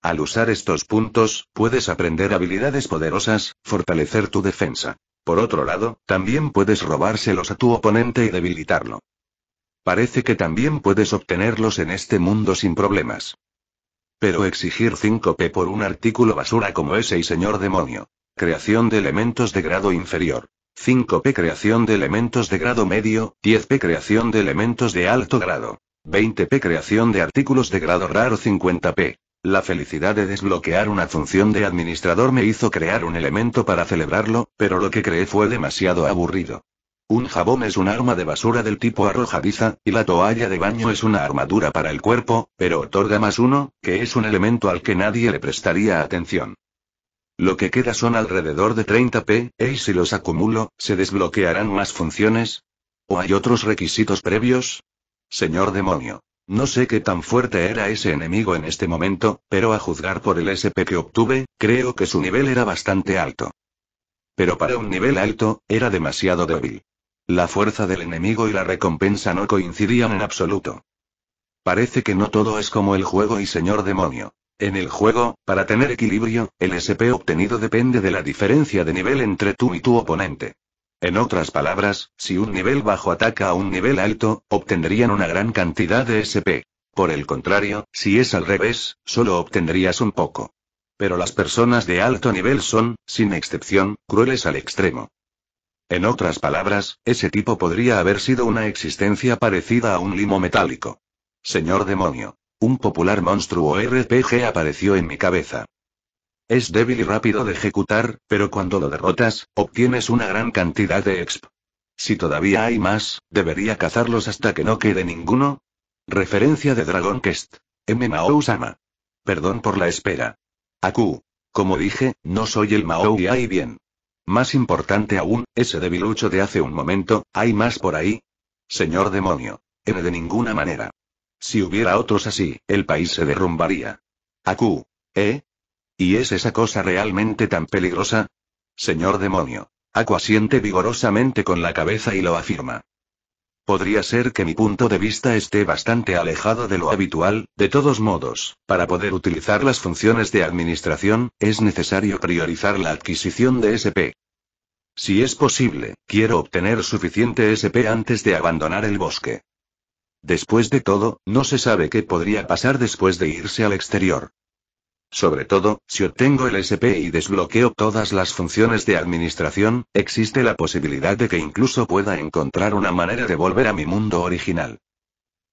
Al usar estos puntos, puedes aprender habilidades poderosas, fortalecer tu defensa. Por otro lado, también puedes robárselos a tu oponente y debilitarlo. Parece que también puedes obtenerlos en este mundo sin problemas. Pero exigir 5p por un artículo basura como ese y señor demonio. Creación de elementos de grado inferior. 5P creación de elementos de grado medio, 10P creación de elementos de alto grado, 20P creación de artículos de grado raro 50P. La felicidad de desbloquear una función de administrador me hizo crear un elemento para celebrarlo, pero lo que creé fue demasiado aburrido. Un jabón es un arma de basura del tipo arrojadiza, y la toalla de baño es una armadura para el cuerpo, pero otorga más uno, que es un elemento al que nadie le prestaría atención. Lo que queda son alrededor de 30 P, e, y si los acumulo, ¿se desbloquearán más funciones? ¿O hay otros requisitos previos? Señor demonio. No sé qué tan fuerte era ese enemigo en este momento, pero a juzgar por el SP que obtuve, creo que su nivel era bastante alto. Pero para un nivel alto, era demasiado débil. La fuerza del enemigo y la recompensa no coincidían en absoluto. Parece que no todo es como el juego y señor demonio. En el juego, para tener equilibrio, el SP obtenido depende de la diferencia de nivel entre tú y tu oponente. En otras palabras, si un nivel bajo ataca a un nivel alto, obtendrían una gran cantidad de SP. Por el contrario, si es al revés, solo obtendrías un poco. Pero las personas de alto nivel son, sin excepción, crueles al extremo. En otras palabras, ese tipo podría haber sido una existencia parecida a un limo metálico. Señor demonio. Un popular monstruo RPG apareció en mi cabeza. Es débil y rápido de ejecutar, pero cuando lo derrotas, obtienes una gran cantidad de exp. Si todavía hay más, debería cazarlos hasta que no quede ninguno. Referencia de Dragon Quest. M. Mao Sama. Perdón por la espera. Aku. Como dije, no soy el Mao y ahí bien. Más importante aún, ese debilucho de hace un momento, ¿hay más por ahí? Señor demonio. N de ninguna manera. Si hubiera otros así, el país se derrumbaría. Aku. ¿Eh? ¿Y es esa cosa realmente tan peligrosa? Señor demonio. Aku asiente vigorosamente con la cabeza y lo afirma. Podría ser que mi punto de vista esté bastante alejado de lo habitual, de todos modos, para poder utilizar las funciones de administración, es necesario priorizar la adquisición de SP. Si es posible, quiero obtener suficiente SP antes de abandonar el bosque. Después de todo, no se sabe qué podría pasar después de irse al exterior. Sobre todo, si obtengo el SP y desbloqueo todas las funciones de administración, existe la posibilidad de que incluso pueda encontrar una manera de volver a mi mundo original.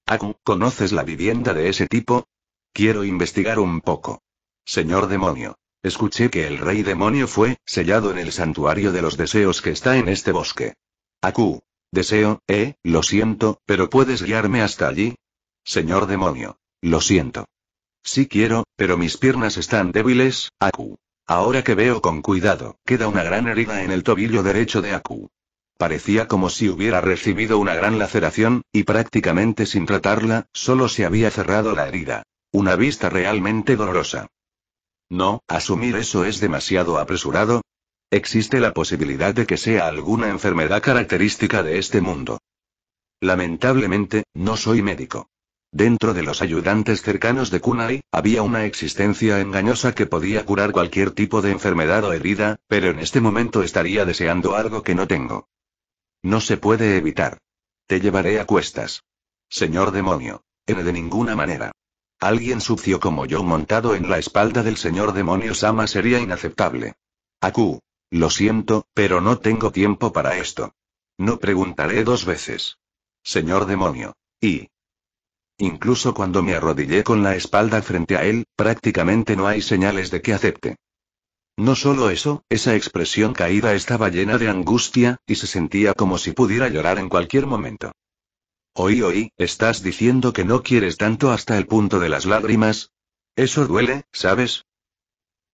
Aku, ¿conoces la vivienda de ese tipo? Quiero investigar un poco. Señor demonio. Escuché que el rey demonio fue sellado en el santuario de los deseos que está en este bosque. Aku, Deseo, eh, lo siento, pero puedes guiarme hasta allí. Señor demonio. Lo siento. Sí quiero, pero mis piernas están débiles, Aku. Ahora que veo con cuidado, queda una gran herida en el tobillo derecho de Aku. Parecía como si hubiera recibido una gran laceración, y prácticamente sin tratarla, solo se había cerrado la herida. Una vista realmente dolorosa. No, asumir eso es demasiado apresurado, Existe la posibilidad de que sea alguna enfermedad característica de este mundo. Lamentablemente, no soy médico. Dentro de los ayudantes cercanos de Kunai, había una existencia engañosa que podía curar cualquier tipo de enfermedad o herida, pero en este momento estaría deseando algo que no tengo. No se puede evitar. Te llevaré a cuestas. Señor demonio. N eh, de ninguna manera. Alguien sucio como yo montado en la espalda del señor demonio Sama sería inaceptable. Aku, lo siento, pero no tengo tiempo para esto. No preguntaré dos veces. Señor demonio. Y... Incluso cuando me arrodillé con la espalda frente a él, prácticamente no hay señales de que acepte. No solo eso, esa expresión caída estaba llena de angustia, y se sentía como si pudiera llorar en cualquier momento. Oí, oí, estás diciendo que no quieres tanto hasta el punto de las lágrimas. Eso duele, ¿sabes?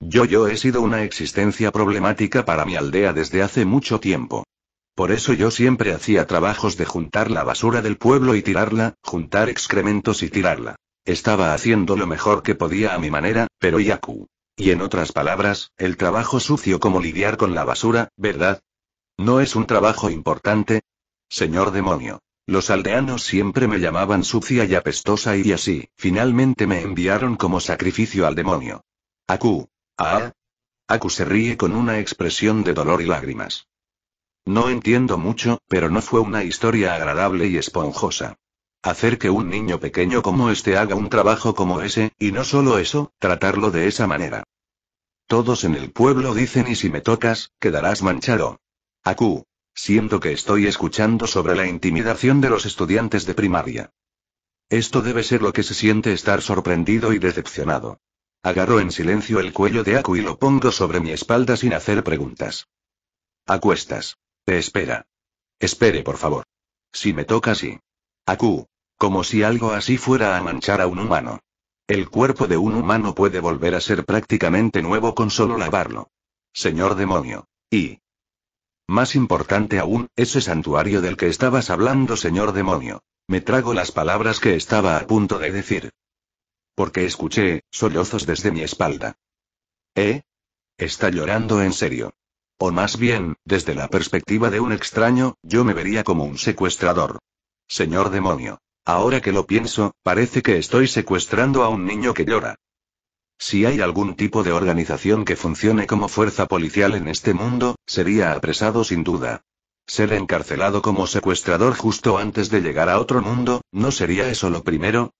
Yo-yo he sido una existencia problemática para mi aldea desde hace mucho tiempo. Por eso yo siempre hacía trabajos de juntar la basura del pueblo y tirarla, juntar excrementos y tirarla. Estaba haciendo lo mejor que podía a mi manera, pero Yaku. Y en otras palabras, el trabajo sucio como lidiar con la basura, ¿verdad? ¿No es un trabajo importante? Señor demonio. Los aldeanos siempre me llamaban sucia y apestosa y así, finalmente me enviaron como sacrificio al demonio. Aku, Ah, ah. Aku se ríe con una expresión de dolor y lágrimas. No entiendo mucho, pero no fue una historia agradable y esponjosa. Hacer que un niño pequeño como este haga un trabajo como ese, y no solo eso, tratarlo de esa manera. Todos en el pueblo dicen y si me tocas, quedarás manchado. Aku. Siento que estoy escuchando sobre la intimidación de los estudiantes de primaria. Esto debe ser lo que se siente estar sorprendido y decepcionado. Agarro en silencio el cuello de Aku y lo pongo sobre mi espalda sin hacer preguntas. Acuestas. Te espera. Espere, por favor. Si me toca así. Aku. Como si algo así fuera a manchar a un humano. El cuerpo de un humano puede volver a ser prácticamente nuevo con solo lavarlo. Señor demonio. Y. Más importante aún, ese santuario del que estabas hablando, señor demonio. Me trago las palabras que estaba a punto de decir. Porque escuché, sollozos desde mi espalda. ¿Eh? Está llorando en serio. O más bien, desde la perspectiva de un extraño, yo me vería como un secuestrador. Señor demonio. Ahora que lo pienso, parece que estoy secuestrando a un niño que llora. Si hay algún tipo de organización que funcione como fuerza policial en este mundo, sería apresado sin duda. Ser encarcelado como secuestrador justo antes de llegar a otro mundo, ¿no sería eso lo primero?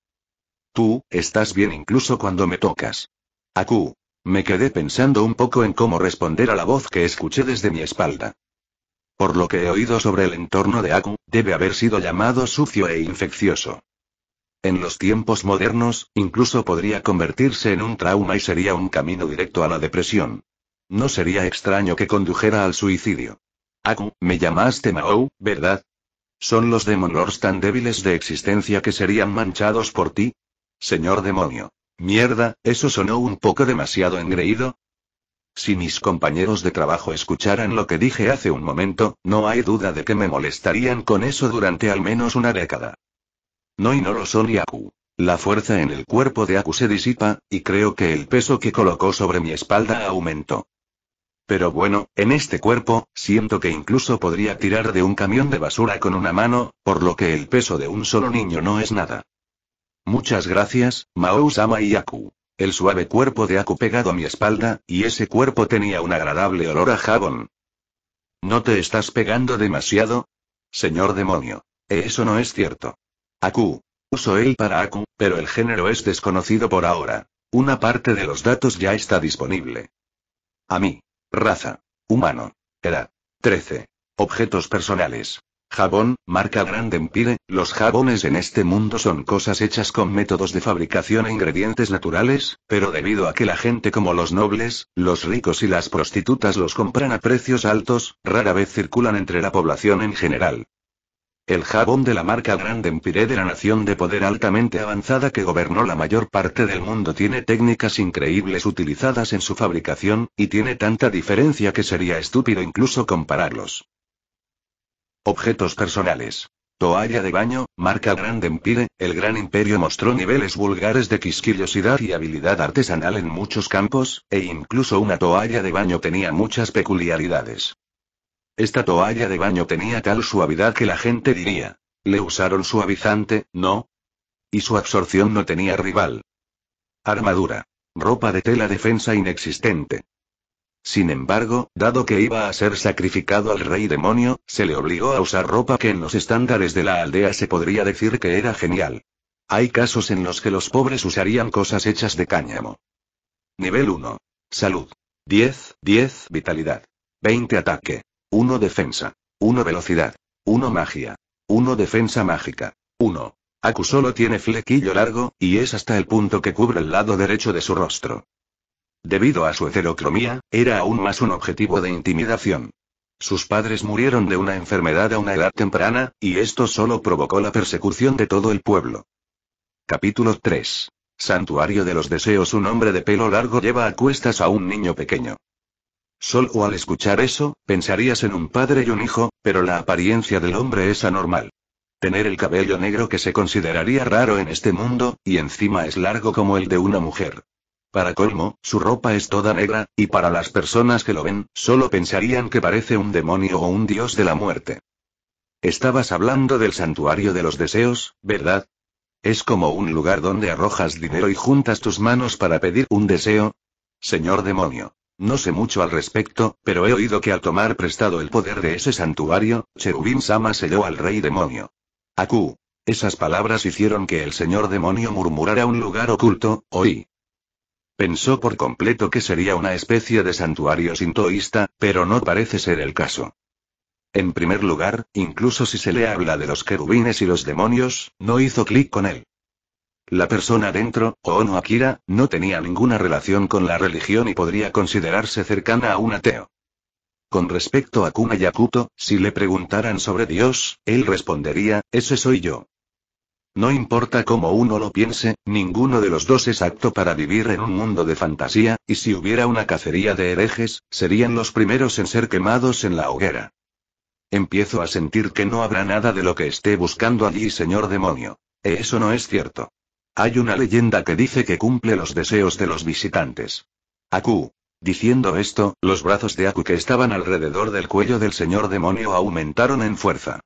Tú, estás bien incluso cuando me tocas. Aku. Me quedé pensando un poco en cómo responder a la voz que escuché desde mi espalda. Por lo que he oído sobre el entorno de Aku, debe haber sido llamado sucio e infeccioso. En los tiempos modernos, incluso podría convertirse en un trauma y sería un camino directo a la depresión. No sería extraño que condujera al suicidio. Aku, me llamaste Mao, ¿verdad? ¿Son los Demon Lords tan débiles de existencia que serían manchados por ti? Señor demonio. Mierda, ¿eso sonó un poco demasiado engreído? Si mis compañeros de trabajo escucharan lo que dije hace un momento, no hay duda de que me molestarían con eso durante al menos una década. No ignoro son Aku. La fuerza en el cuerpo de Aku se disipa, y creo que el peso que colocó sobre mi espalda aumentó. Pero bueno, en este cuerpo, siento que incluso podría tirar de un camión de basura con una mano, por lo que el peso de un solo niño no es nada. Muchas gracias, Mao-sama y Aku. El suave cuerpo de Aku pegado a mi espalda, y ese cuerpo tenía un agradable olor a jabón. ¿No te estás pegando demasiado? Señor demonio. Eh, eso no es cierto. Aku. Uso él para Aku, pero el género es desconocido por ahora. Una parte de los datos ya está disponible. A mí. Raza. Humano. Edad. 13. Objetos personales. Jabón, marca Grand Empire, los jabones en este mundo son cosas hechas con métodos de fabricación e ingredientes naturales, pero debido a que la gente como los nobles, los ricos y las prostitutas los compran a precios altos, rara vez circulan entre la población en general. El jabón de la marca Grand Empire de la nación de poder altamente avanzada que gobernó la mayor parte del mundo tiene técnicas increíbles utilizadas en su fabricación, y tiene tanta diferencia que sería estúpido incluso compararlos. Objetos personales. Toalla de baño, marca Grand Empire, el Gran Imperio mostró niveles vulgares de quisquillosidad y habilidad artesanal en muchos campos, e incluso una toalla de baño tenía muchas peculiaridades. Esta toalla de baño tenía tal suavidad que la gente diría, le usaron suavizante, ¿no? Y su absorción no tenía rival. Armadura. Ropa de tela defensa inexistente. Sin embargo, dado que iba a ser sacrificado al rey demonio, se le obligó a usar ropa que en los estándares de la aldea se podría decir que era genial. Hay casos en los que los pobres usarían cosas hechas de cáñamo. Nivel 1. Salud. 10, 10 vitalidad. 20 ataque. 1 defensa. 1 velocidad. 1 magia. 1 defensa mágica. 1. Aku solo tiene flequillo largo, y es hasta el punto que cubre el lado derecho de su rostro. Debido a su heterocromía, era aún más un objetivo de intimidación. Sus padres murieron de una enfermedad a una edad temprana, y esto solo provocó la persecución de todo el pueblo. Capítulo 3. Santuario de los Deseos Un hombre de pelo largo lleva a cuestas a un niño pequeño. o al escuchar eso, pensarías en un padre y un hijo, pero la apariencia del hombre es anormal. Tener el cabello negro que se consideraría raro en este mundo, y encima es largo como el de una mujer. Para colmo, su ropa es toda negra, y para las personas que lo ven, solo pensarían que parece un demonio o un dios de la muerte. Estabas hablando del santuario de los deseos, ¿verdad? Es como un lugar donde arrojas dinero y juntas tus manos para pedir un deseo. Señor demonio. No sé mucho al respecto, pero he oído que al tomar prestado el poder de ese santuario, Cherubim Sama selló al rey demonio. Aku. Esas palabras hicieron que el señor demonio murmurara un lugar oculto, oí. Pensó por completo que sería una especie de santuario sintoísta, pero no parece ser el caso. En primer lugar, incluso si se le habla de los querubines y los demonios, no hizo clic con él. La persona dentro, Ono Akira, no tenía ninguna relación con la religión y podría considerarse cercana a un ateo. Con respecto a Kuma Yakuto, si le preguntaran sobre Dios, él respondería, ese soy yo. No importa cómo uno lo piense, ninguno de los dos es apto para vivir en un mundo de fantasía, y si hubiera una cacería de herejes, serían los primeros en ser quemados en la hoguera. Empiezo a sentir que no habrá nada de lo que esté buscando allí, señor demonio. E, eso no es cierto. Hay una leyenda que dice que cumple los deseos de los visitantes. Aku. Diciendo esto, los brazos de Aku que estaban alrededor del cuello del señor demonio aumentaron en fuerza.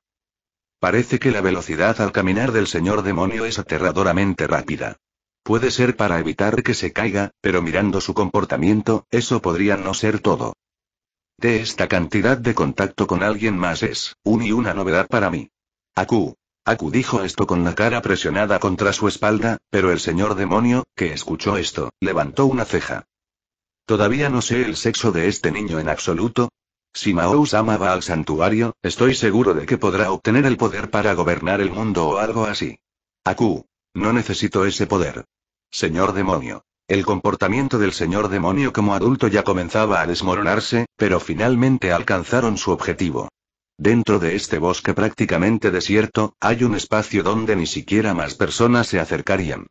Parece que la velocidad al caminar del señor demonio es aterradoramente rápida. Puede ser para evitar que se caiga, pero mirando su comportamiento, eso podría no ser todo. De esta cantidad de contacto con alguien más es, un y una novedad para mí. Aku. Aku dijo esto con la cara presionada contra su espalda, pero el señor demonio, que escuchó esto, levantó una ceja. Todavía no sé el sexo de este niño en absoluto, si Mao-sama va al santuario, estoy seguro de que podrá obtener el poder para gobernar el mundo o algo así. Aku. No necesito ese poder. Señor demonio. El comportamiento del señor demonio como adulto ya comenzaba a desmoronarse, pero finalmente alcanzaron su objetivo. Dentro de este bosque prácticamente desierto, hay un espacio donde ni siquiera más personas se acercarían.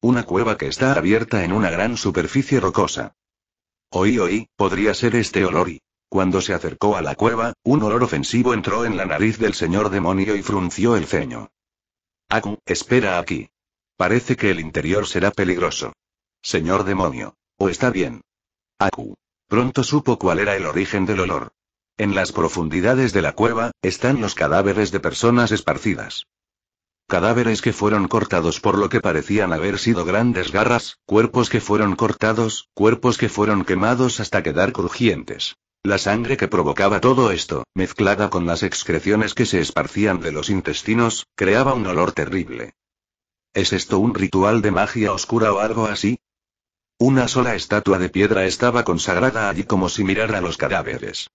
Una cueva que está abierta en una gran superficie rocosa. Oí, oí, podría ser este Olori. Cuando se acercó a la cueva, un olor ofensivo entró en la nariz del señor demonio y frunció el ceño. Aku, espera aquí. Parece que el interior será peligroso. Señor demonio. ¿O está bien? Aku. Pronto supo cuál era el origen del olor. En las profundidades de la cueva, están los cadáveres de personas esparcidas. Cadáveres que fueron cortados por lo que parecían haber sido grandes garras, cuerpos que fueron cortados, cuerpos que fueron quemados hasta quedar crujientes. La sangre que provocaba todo esto, mezclada con las excreciones que se esparcían de los intestinos, creaba un olor terrible. ¿Es esto un ritual de magia oscura o algo así? Una sola estatua de piedra estaba consagrada allí como si mirara los cadáveres.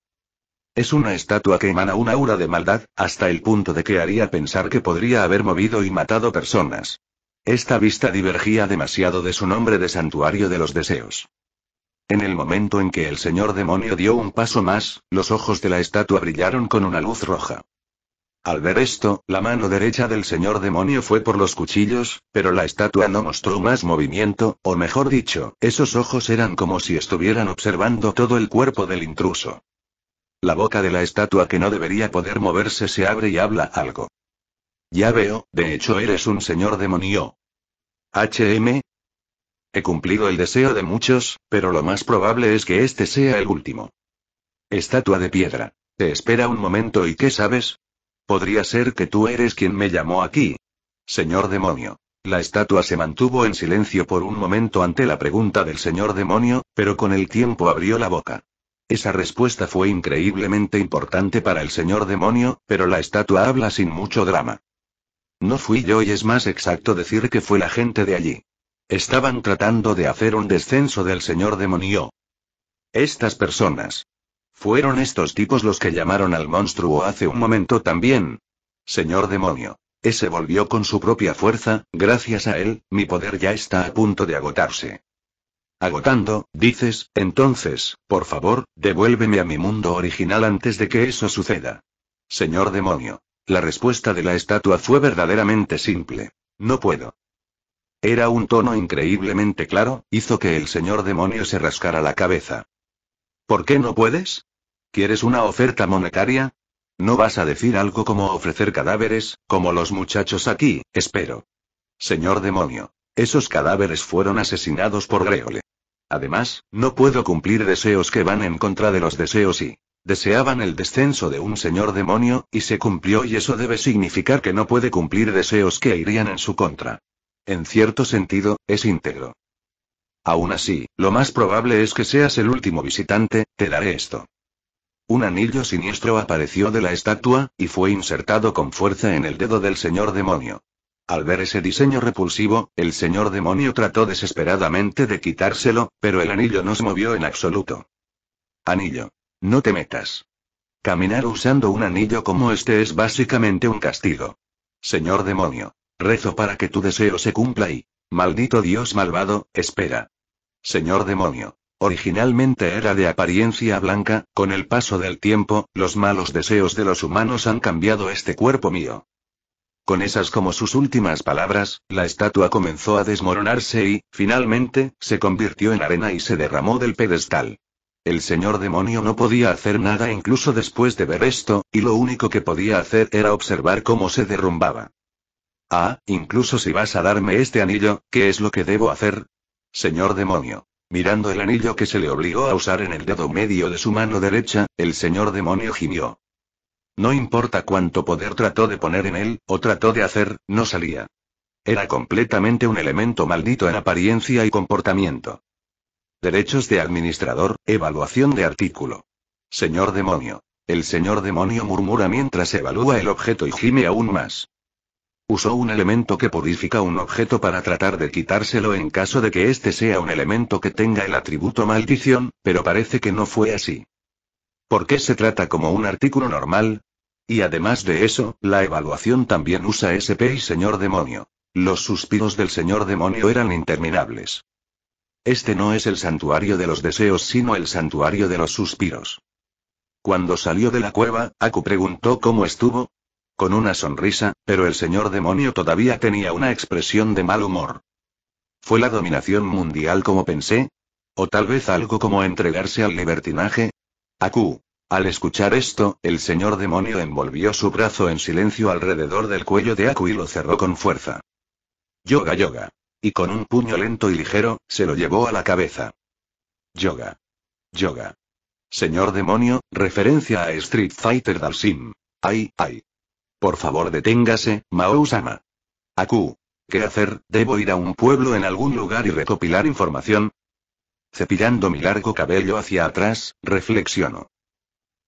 Es una estatua que emana un aura de maldad, hasta el punto de que haría pensar que podría haber movido y matado personas. Esta vista divergía demasiado de su nombre de santuario de los deseos. En el momento en que el señor demonio dio un paso más, los ojos de la estatua brillaron con una luz roja. Al ver esto, la mano derecha del señor demonio fue por los cuchillos, pero la estatua no mostró más movimiento, o mejor dicho, esos ojos eran como si estuvieran observando todo el cuerpo del intruso. La boca de la estatua que no debería poder moverse se abre y habla algo. Ya veo, de hecho eres un señor demonio. HM, He cumplido el deseo de muchos, pero lo más probable es que este sea el último. Estatua de piedra. Te espera un momento y ¿qué sabes? Podría ser que tú eres quien me llamó aquí. Señor demonio. La estatua se mantuvo en silencio por un momento ante la pregunta del señor demonio, pero con el tiempo abrió la boca. Esa respuesta fue increíblemente importante para el señor demonio, pero la estatua habla sin mucho drama. No fui yo y es más exacto decir que fue la gente de allí. Estaban tratando de hacer un descenso del señor demonio. Estas personas. Fueron estos tipos los que llamaron al monstruo hace un momento también. Señor demonio. Ese volvió con su propia fuerza, gracias a él, mi poder ya está a punto de agotarse. Agotando, dices, entonces, por favor, devuélveme a mi mundo original antes de que eso suceda. Señor demonio. La respuesta de la estatua fue verdaderamente simple. No puedo. Era un tono increíblemente claro, hizo que el señor demonio se rascara la cabeza. ¿Por qué no puedes? ¿Quieres una oferta monetaria? No vas a decir algo como ofrecer cadáveres, como los muchachos aquí, espero. Señor demonio. Esos cadáveres fueron asesinados por Greole. Además, no puedo cumplir deseos que van en contra de los deseos y... Deseaban el descenso de un señor demonio, y se cumplió y eso debe significar que no puede cumplir deseos que irían en su contra en cierto sentido, es íntegro. Aún así, lo más probable es que seas el último visitante, te daré esto. Un anillo siniestro apareció de la estatua, y fue insertado con fuerza en el dedo del señor demonio. Al ver ese diseño repulsivo, el señor demonio trató desesperadamente de quitárselo, pero el anillo no se movió en absoluto. Anillo. No te metas. Caminar usando un anillo como este es básicamente un castigo. Señor demonio. Rezo para que tu deseo se cumpla y... Maldito Dios malvado, espera. Señor demonio. Originalmente era de apariencia blanca, con el paso del tiempo, los malos deseos de los humanos han cambiado este cuerpo mío. Con esas como sus últimas palabras, la estatua comenzó a desmoronarse y, finalmente, se convirtió en arena y se derramó del pedestal. El señor demonio no podía hacer nada incluso después de ver esto, y lo único que podía hacer era observar cómo se derrumbaba. Ah, incluso si vas a darme este anillo, ¿qué es lo que debo hacer? Señor demonio. Mirando el anillo que se le obligó a usar en el dedo medio de su mano derecha, el señor demonio gimió. No importa cuánto poder trató de poner en él, o trató de hacer, no salía. Era completamente un elemento maldito en apariencia y comportamiento. Derechos de administrador, evaluación de artículo. Señor demonio. El señor demonio murmura mientras evalúa el objeto y gime aún más. Usó un elemento que purifica un objeto para tratar de quitárselo en caso de que este sea un elemento que tenga el atributo maldición, pero parece que no fue así. ¿Por qué se trata como un artículo normal? Y además de eso, la evaluación también usa SP y señor demonio. Los suspiros del señor demonio eran interminables. Este no es el santuario de los deseos, sino el santuario de los suspiros. Cuando salió de la cueva, Aku preguntó cómo estuvo, con una sonrisa, pero el señor demonio todavía tenía una expresión de mal humor. ¿Fue la dominación mundial como pensé? ¿O tal vez algo como entregarse al libertinaje? Aku. Al escuchar esto, el señor demonio envolvió su brazo en silencio alrededor del cuello de Aku y lo cerró con fuerza. Yoga Yoga. Y con un puño lento y ligero, se lo llevó a la cabeza. Yoga. Yoga. Señor demonio, referencia a Street Fighter Dalsim. Ay, ay. Por favor deténgase, Mao-sama. Aku. ¿Qué hacer? ¿Debo ir a un pueblo en algún lugar y recopilar información? Cepillando mi largo cabello hacia atrás, reflexiono.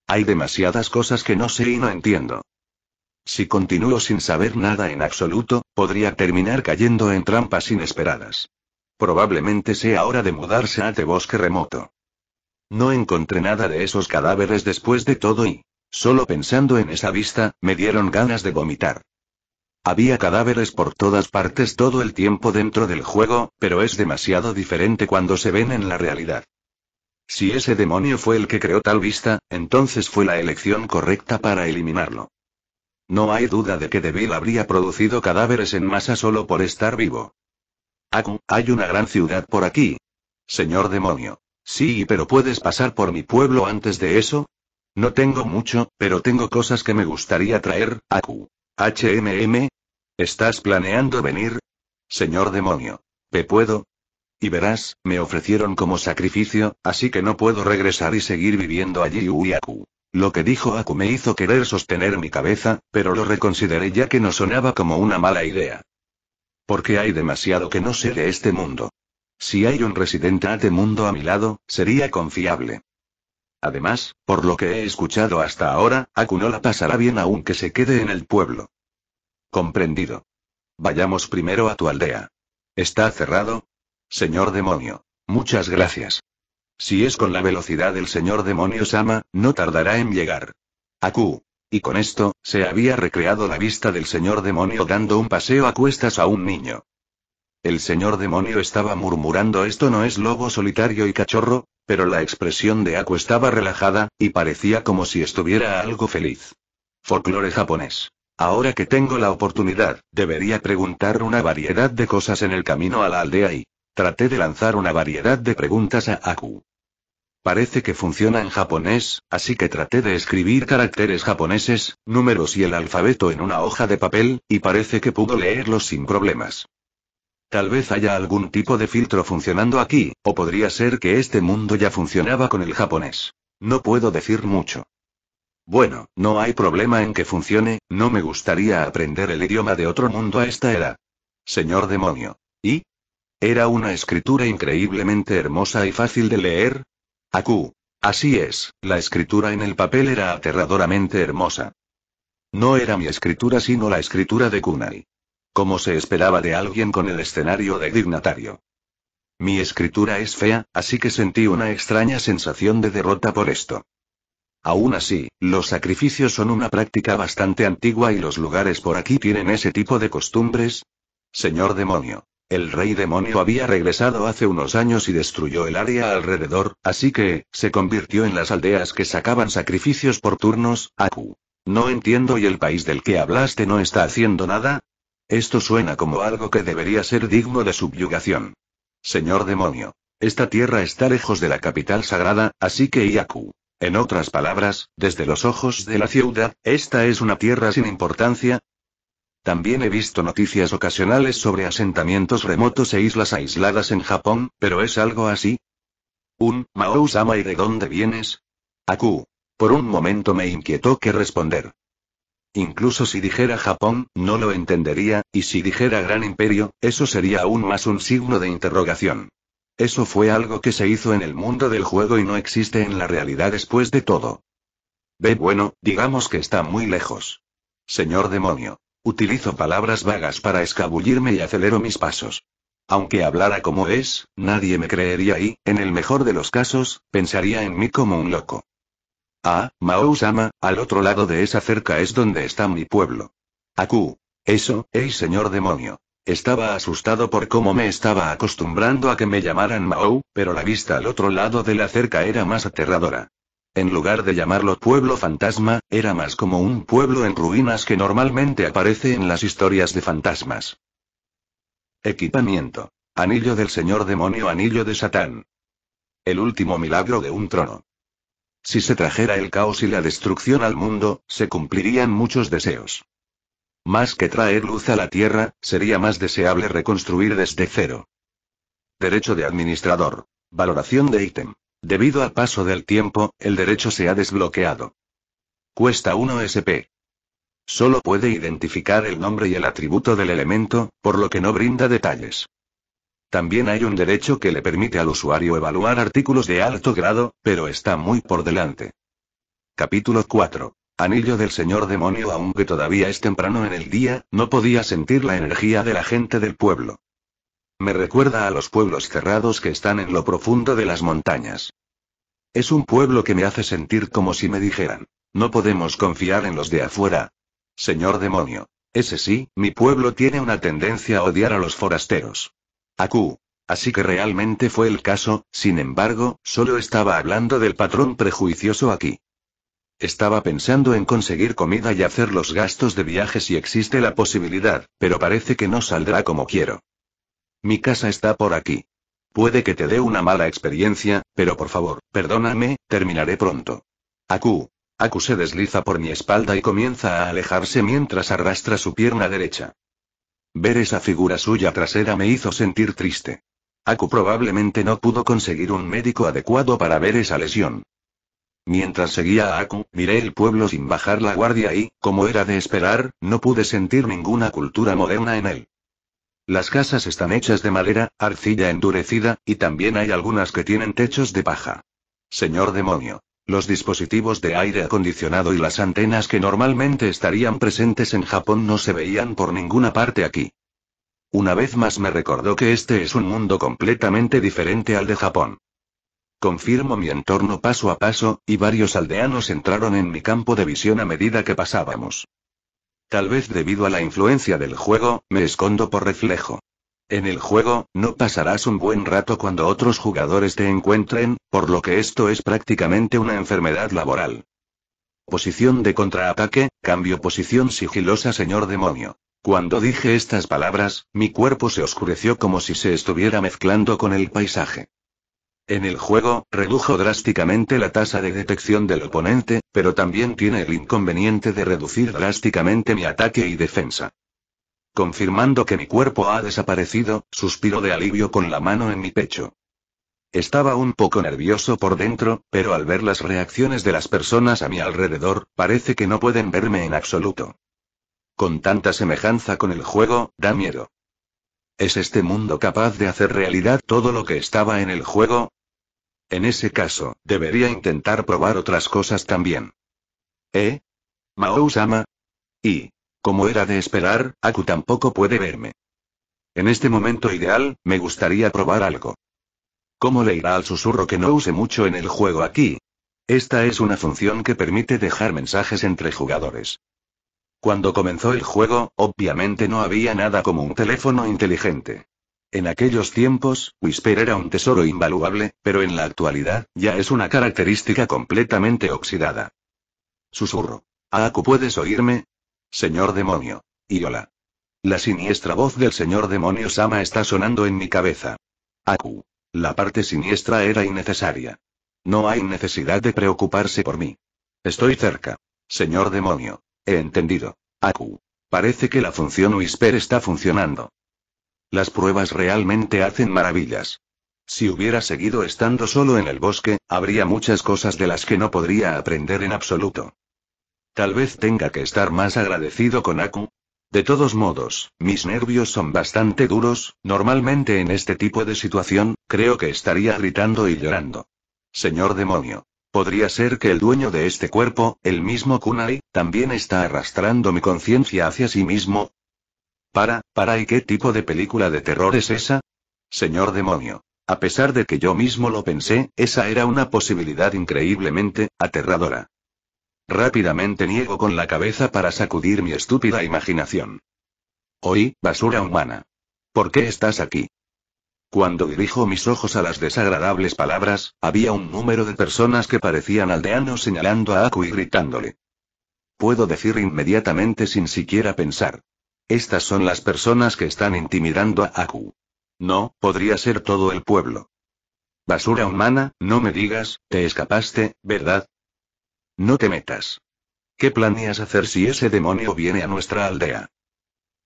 Hay demasiadas cosas que no sé y no entiendo. Si continúo sin saber nada en absoluto, podría terminar cayendo en trampas inesperadas. Probablemente sea hora de mudarse a este bosque remoto. No encontré nada de esos cadáveres después de todo y, Solo pensando en esa vista, me dieron ganas de vomitar. Había cadáveres por todas partes todo el tiempo dentro del juego, pero es demasiado diferente cuando se ven en la realidad. Si ese demonio fue el que creó tal vista, entonces fue la elección correcta para eliminarlo. No hay duda de que Devil habría producido cadáveres en masa solo por estar vivo. Aku, hay una gran ciudad por aquí. Señor demonio. Sí, pero puedes pasar por mi pueblo antes de eso, no tengo mucho, pero tengo cosas que me gustaría traer, Aku. HMM. ¿Estás planeando venir? Señor demonio. ¿Te puedo? Y verás, me ofrecieron como sacrificio, así que no puedo regresar y seguir viviendo allí Uy Aku. Lo que dijo Aku me hizo querer sostener mi cabeza, pero lo reconsideré ya que no sonaba como una mala idea. Porque hay demasiado que no sé de este mundo. Si hay un residente de mundo a mi lado, sería confiable. Además, por lo que he escuchado hasta ahora, Aku no la pasará bien aunque se quede en el pueblo. Comprendido. Vayamos primero a tu aldea. ¿Está cerrado? Señor demonio. Muchas gracias. Si es con la velocidad del señor demonio Sama, no tardará en llegar. Aku. Y con esto, se había recreado la vista del señor demonio dando un paseo a cuestas a un niño. El señor demonio estaba murmurando esto no es lobo solitario y cachorro, pero la expresión de Aku estaba relajada, y parecía como si estuviera algo feliz. Folclore japonés. Ahora que tengo la oportunidad, debería preguntar una variedad de cosas en el camino a la aldea y traté de lanzar una variedad de preguntas a Aku. Parece que funciona en japonés, así que traté de escribir caracteres japoneses, números y el alfabeto en una hoja de papel, y parece que pudo leerlos sin problemas. Tal vez haya algún tipo de filtro funcionando aquí, o podría ser que este mundo ya funcionaba con el japonés. No puedo decir mucho. Bueno, no hay problema en que funcione, no me gustaría aprender el idioma de otro mundo a esta era. Señor demonio. ¿Y? Era una escritura increíblemente hermosa y fácil de leer. Aku. Así es, la escritura en el papel era aterradoramente hermosa. No era mi escritura sino la escritura de Kunai como se esperaba de alguien con el escenario de dignatario. Mi escritura es fea, así que sentí una extraña sensación de derrota por esto. Aún así, los sacrificios son una práctica bastante antigua y los lugares por aquí tienen ese tipo de costumbres. Señor demonio. El rey demonio había regresado hace unos años y destruyó el área alrededor, así que, se convirtió en las aldeas que sacaban sacrificios por turnos, Aku. No entiendo y el país del que hablaste no está haciendo nada, esto suena como algo que debería ser digno de subyugación. Señor demonio. Esta tierra está lejos de la capital sagrada, así que Iaku. En otras palabras, desde los ojos de la ciudad, esta es una tierra sin importancia. También he visto noticias ocasionales sobre asentamientos remotos e islas aisladas en Japón, pero es algo así. Un, Mao-sama ¿y de dónde vienes? Aku. Por un momento me inquietó qué responder. Incluso si dijera Japón, no lo entendería, y si dijera Gran Imperio, eso sería aún más un signo de interrogación. Eso fue algo que se hizo en el mundo del juego y no existe en la realidad después de todo. Ve bueno, digamos que está muy lejos. Señor demonio. Utilizo palabras vagas para escabullirme y acelero mis pasos. Aunque hablara como es, nadie me creería y, en el mejor de los casos, pensaría en mí como un loco. Ah, Mao-sama, al otro lado de esa cerca es donde está mi pueblo. Aku. Eso, ey señor demonio. Estaba asustado por cómo me estaba acostumbrando a que me llamaran Mao, pero la vista al otro lado de la cerca era más aterradora. En lugar de llamarlo pueblo fantasma, era más como un pueblo en ruinas que normalmente aparece en las historias de fantasmas. Equipamiento. Anillo del Señor Demonio Anillo de Satán. El último milagro de un trono. Si se trajera el caos y la destrucción al mundo, se cumplirían muchos deseos. Más que traer luz a la Tierra, sería más deseable reconstruir desde cero. Derecho de administrador. Valoración de ítem. Debido al paso del tiempo, el derecho se ha desbloqueado. Cuesta 1 SP. Solo puede identificar el nombre y el atributo del elemento, por lo que no brinda detalles. También hay un derecho que le permite al usuario evaluar artículos de alto grado, pero está muy por delante. Capítulo 4. Anillo del Señor Demonio Aunque todavía es temprano en el día, no podía sentir la energía de la gente del pueblo. Me recuerda a los pueblos cerrados que están en lo profundo de las montañas. Es un pueblo que me hace sentir como si me dijeran, no podemos confiar en los de afuera. Señor demonio. Ese sí, mi pueblo tiene una tendencia a odiar a los forasteros. Aku. Así que realmente fue el caso, sin embargo, solo estaba hablando del patrón prejuicioso aquí. Estaba pensando en conseguir comida y hacer los gastos de viaje si existe la posibilidad, pero parece que no saldrá como quiero. Mi casa está por aquí. Puede que te dé una mala experiencia, pero por favor, perdóname, terminaré pronto. Aku. Aku se desliza por mi espalda y comienza a alejarse mientras arrastra su pierna derecha. Ver esa figura suya trasera me hizo sentir triste. Aku probablemente no pudo conseguir un médico adecuado para ver esa lesión. Mientras seguía a Aku, miré el pueblo sin bajar la guardia y, como era de esperar, no pude sentir ninguna cultura moderna en él. Las casas están hechas de madera, arcilla endurecida, y también hay algunas que tienen techos de paja. Señor demonio. Los dispositivos de aire acondicionado y las antenas que normalmente estarían presentes en Japón no se veían por ninguna parte aquí. Una vez más me recordó que este es un mundo completamente diferente al de Japón. Confirmo mi entorno paso a paso, y varios aldeanos entraron en mi campo de visión a medida que pasábamos. Tal vez debido a la influencia del juego, me escondo por reflejo. En el juego, no pasarás un buen rato cuando otros jugadores te encuentren, por lo que esto es prácticamente una enfermedad laboral. Posición de contraataque, cambio posición sigilosa señor demonio. Cuando dije estas palabras, mi cuerpo se oscureció como si se estuviera mezclando con el paisaje. En el juego, redujo drásticamente la tasa de detección del oponente, pero también tiene el inconveniente de reducir drásticamente mi ataque y defensa confirmando que mi cuerpo ha desaparecido, suspiro de alivio con la mano en mi pecho. Estaba un poco nervioso por dentro, pero al ver las reacciones de las personas a mi alrededor, parece que no pueden verme en absoluto. Con tanta semejanza con el juego, da miedo. ¿Es este mundo capaz de hacer realidad todo lo que estaba en el juego? En ese caso, debería intentar probar otras cosas también. ¿Eh? Mao-sama. ¿Y como era de esperar, Aku tampoco puede verme. En este momento ideal, me gustaría probar algo. ¿Cómo le irá al susurro que no use mucho en el juego aquí? Esta es una función que permite dejar mensajes entre jugadores. Cuando comenzó el juego, obviamente no había nada como un teléfono inteligente. En aquellos tiempos, Whisper era un tesoro invaluable, pero en la actualidad, ya es una característica completamente oxidada. Susurro. Ah, Aku, ¿puedes oírme? Señor demonio. y hola. La siniestra voz del señor demonio Sama está sonando en mi cabeza. Aku. La parte siniestra era innecesaria. No hay necesidad de preocuparse por mí. Estoy cerca. Señor demonio. He entendido. Aku. Parece que la función Whisper está funcionando. Las pruebas realmente hacen maravillas. Si hubiera seguido estando solo en el bosque, habría muchas cosas de las que no podría aprender en absoluto. Tal vez tenga que estar más agradecido con Aku. De todos modos, mis nervios son bastante duros, normalmente en este tipo de situación, creo que estaría gritando y llorando. Señor demonio. Podría ser que el dueño de este cuerpo, el mismo Kunai, también está arrastrando mi conciencia hacia sí mismo. Para, para, ¿y qué tipo de película de terror es esa? Señor demonio. A pesar de que yo mismo lo pensé, esa era una posibilidad increíblemente aterradora. Rápidamente niego con la cabeza para sacudir mi estúpida imaginación. Oí, basura humana. ¿Por qué estás aquí? Cuando dirijo mis ojos a las desagradables palabras, había un número de personas que parecían aldeanos señalando a Aku y gritándole. Puedo decir inmediatamente sin siquiera pensar. Estas son las personas que están intimidando a Aku. No, podría ser todo el pueblo. Basura humana, no me digas, te escapaste, ¿verdad? No te metas. ¿Qué planeas hacer si ese demonio viene a nuestra aldea?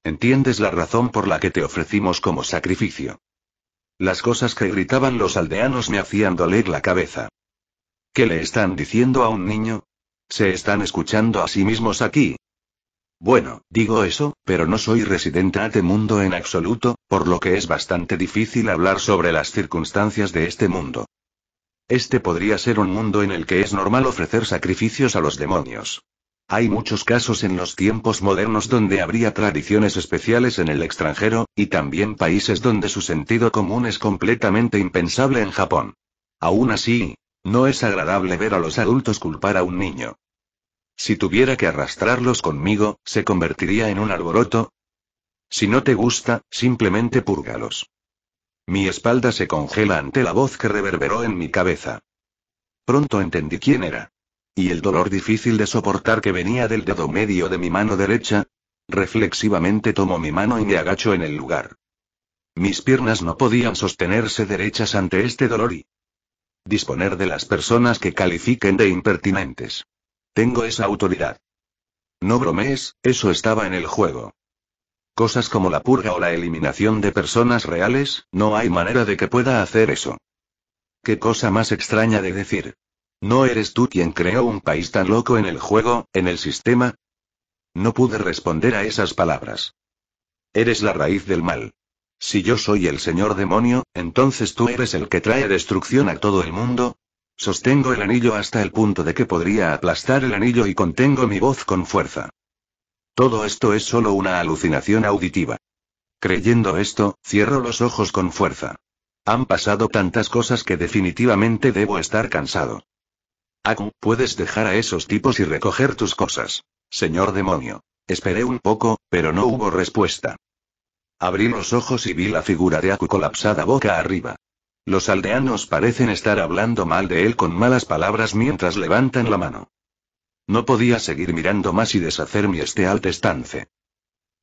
Entiendes la razón por la que te ofrecimos como sacrificio. Las cosas que gritaban los aldeanos me hacían doler la cabeza. ¿Qué le están diciendo a un niño? ¿Se están escuchando a sí mismos aquí? Bueno, digo eso, pero no soy residente de este mundo en absoluto, por lo que es bastante difícil hablar sobre las circunstancias de este mundo. Este podría ser un mundo en el que es normal ofrecer sacrificios a los demonios. Hay muchos casos en los tiempos modernos donde habría tradiciones especiales en el extranjero, y también países donde su sentido común es completamente impensable en Japón. Aún así, no es agradable ver a los adultos culpar a un niño. Si tuviera que arrastrarlos conmigo, ¿se convertiría en un alboroto? Si no te gusta, simplemente púrgalos. Mi espalda se congela ante la voz que reverberó en mi cabeza. Pronto entendí quién era. Y el dolor difícil de soportar que venía del dedo medio de mi mano derecha. Reflexivamente tomo mi mano y me agacho en el lugar. Mis piernas no podían sostenerse derechas ante este dolor y disponer de las personas que califiquen de impertinentes. Tengo esa autoridad. No bromees, eso estaba en el juego. Cosas como la purga o la eliminación de personas reales, no hay manera de que pueda hacer eso. Qué cosa más extraña de decir. ¿No eres tú quien creó un país tan loco en el juego, en el sistema? No pude responder a esas palabras. Eres la raíz del mal. Si yo soy el señor demonio, entonces tú eres el que trae destrucción a todo el mundo. Sostengo el anillo hasta el punto de que podría aplastar el anillo y contengo mi voz con fuerza. Todo esto es solo una alucinación auditiva. Creyendo esto, cierro los ojos con fuerza. Han pasado tantas cosas que definitivamente debo estar cansado. Aku, puedes dejar a esos tipos y recoger tus cosas. Señor demonio. Esperé un poco, pero no hubo respuesta. Abrí los ojos y vi la figura de Aku colapsada boca arriba. Los aldeanos parecen estar hablando mal de él con malas palabras mientras levantan la mano. No podía seguir mirando más y deshacer mi alto estance.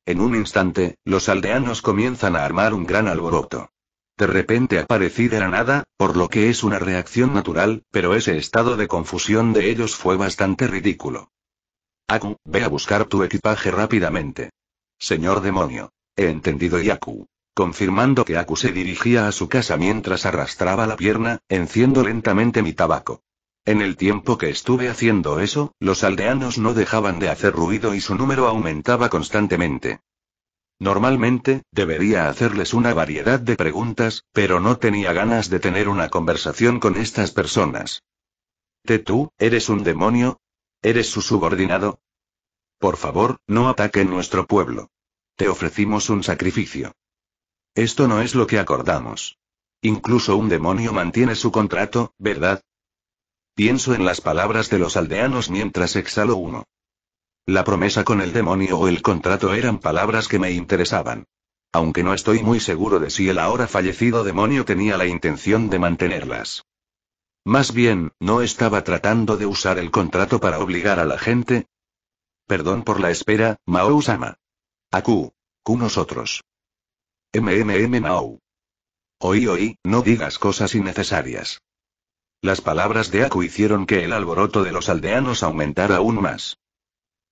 En un instante, los aldeanos comienzan a armar un gran alboroto. De repente aparecida de la nada, por lo que es una reacción natural, pero ese estado de confusión de ellos fue bastante ridículo. Aku, ve a buscar tu equipaje rápidamente. Señor demonio. He entendido Yaku. Confirmando que Aku se dirigía a su casa mientras arrastraba la pierna, enciendo lentamente mi tabaco. En el tiempo que estuve haciendo eso, los aldeanos no dejaban de hacer ruido y su número aumentaba constantemente. Normalmente, debería hacerles una variedad de preguntas, pero no tenía ganas de tener una conversación con estas personas. ¿Te tú, eres un demonio? ¿Eres su subordinado? Por favor, no ataquen nuestro pueblo. Te ofrecimos un sacrificio. Esto no es lo que acordamos. Incluso un demonio mantiene su contrato, ¿verdad? Pienso en las palabras de los aldeanos mientras exhalo uno. La promesa con el demonio o el contrato eran palabras que me interesaban. Aunque no estoy muy seguro de si el ahora fallecido demonio tenía la intención de mantenerlas. Más bien, ¿no estaba tratando de usar el contrato para obligar a la gente? Perdón por la espera, Mao-sama. Aku. Ku nosotros. MMM Mao. Oí, oí, no digas cosas innecesarias. Las palabras de Aku hicieron que el alboroto de los aldeanos aumentara aún más.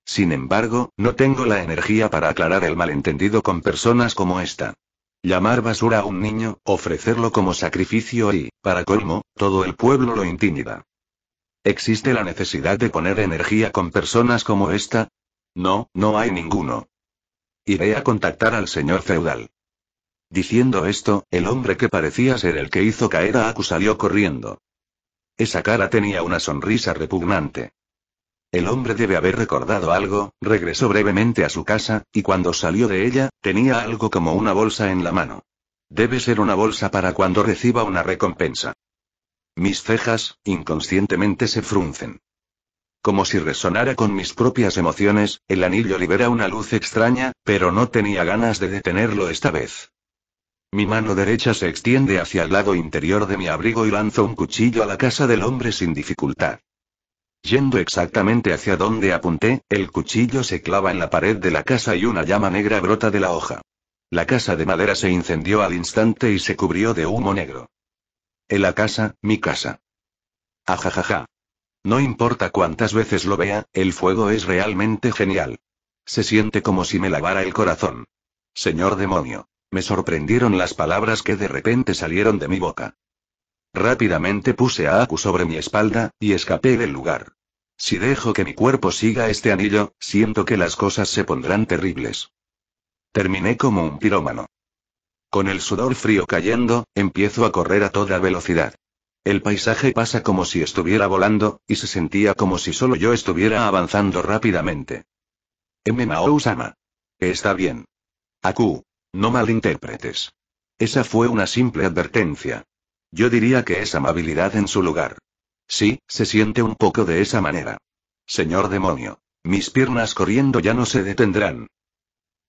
Sin embargo, no tengo la energía para aclarar el malentendido con personas como esta. Llamar basura a un niño, ofrecerlo como sacrificio y, para colmo, todo el pueblo lo intimida. ¿Existe la necesidad de poner energía con personas como esta? No, no hay ninguno. Iré a contactar al señor feudal. Diciendo esto, el hombre que parecía ser el que hizo caer a Aku salió corriendo. Esa cara tenía una sonrisa repugnante. El hombre debe haber recordado algo, regresó brevemente a su casa, y cuando salió de ella, tenía algo como una bolsa en la mano. Debe ser una bolsa para cuando reciba una recompensa. Mis cejas, inconscientemente, se fruncen. Como si resonara con mis propias emociones, el anillo libera una luz extraña, pero no tenía ganas de detenerlo esta vez. Mi mano derecha se extiende hacia el lado interior de mi abrigo y lanzo un cuchillo a la casa del hombre sin dificultad. Yendo exactamente hacia donde apunté, el cuchillo se clava en la pared de la casa y una llama negra brota de la hoja. La casa de madera se incendió al instante y se cubrió de humo negro. En la casa, mi casa. Ajajaja. No importa cuántas veces lo vea, el fuego es realmente genial. Se siente como si me lavara el corazón. Señor demonio. Me sorprendieron las palabras que de repente salieron de mi boca. Rápidamente puse a Aku sobre mi espalda, y escapé del lugar. Si dejo que mi cuerpo siga este anillo, siento que las cosas se pondrán terribles. Terminé como un pirómano. Con el sudor frío cayendo, empiezo a correr a toda velocidad. El paisaje pasa como si estuviera volando, y se sentía como si solo yo estuviera avanzando rápidamente. Mao sama Está bien. Aku, no malinterpretes. Esa fue una simple advertencia. Yo diría que es amabilidad en su lugar. Sí, se siente un poco de esa manera. Señor demonio. Mis piernas corriendo ya no se detendrán.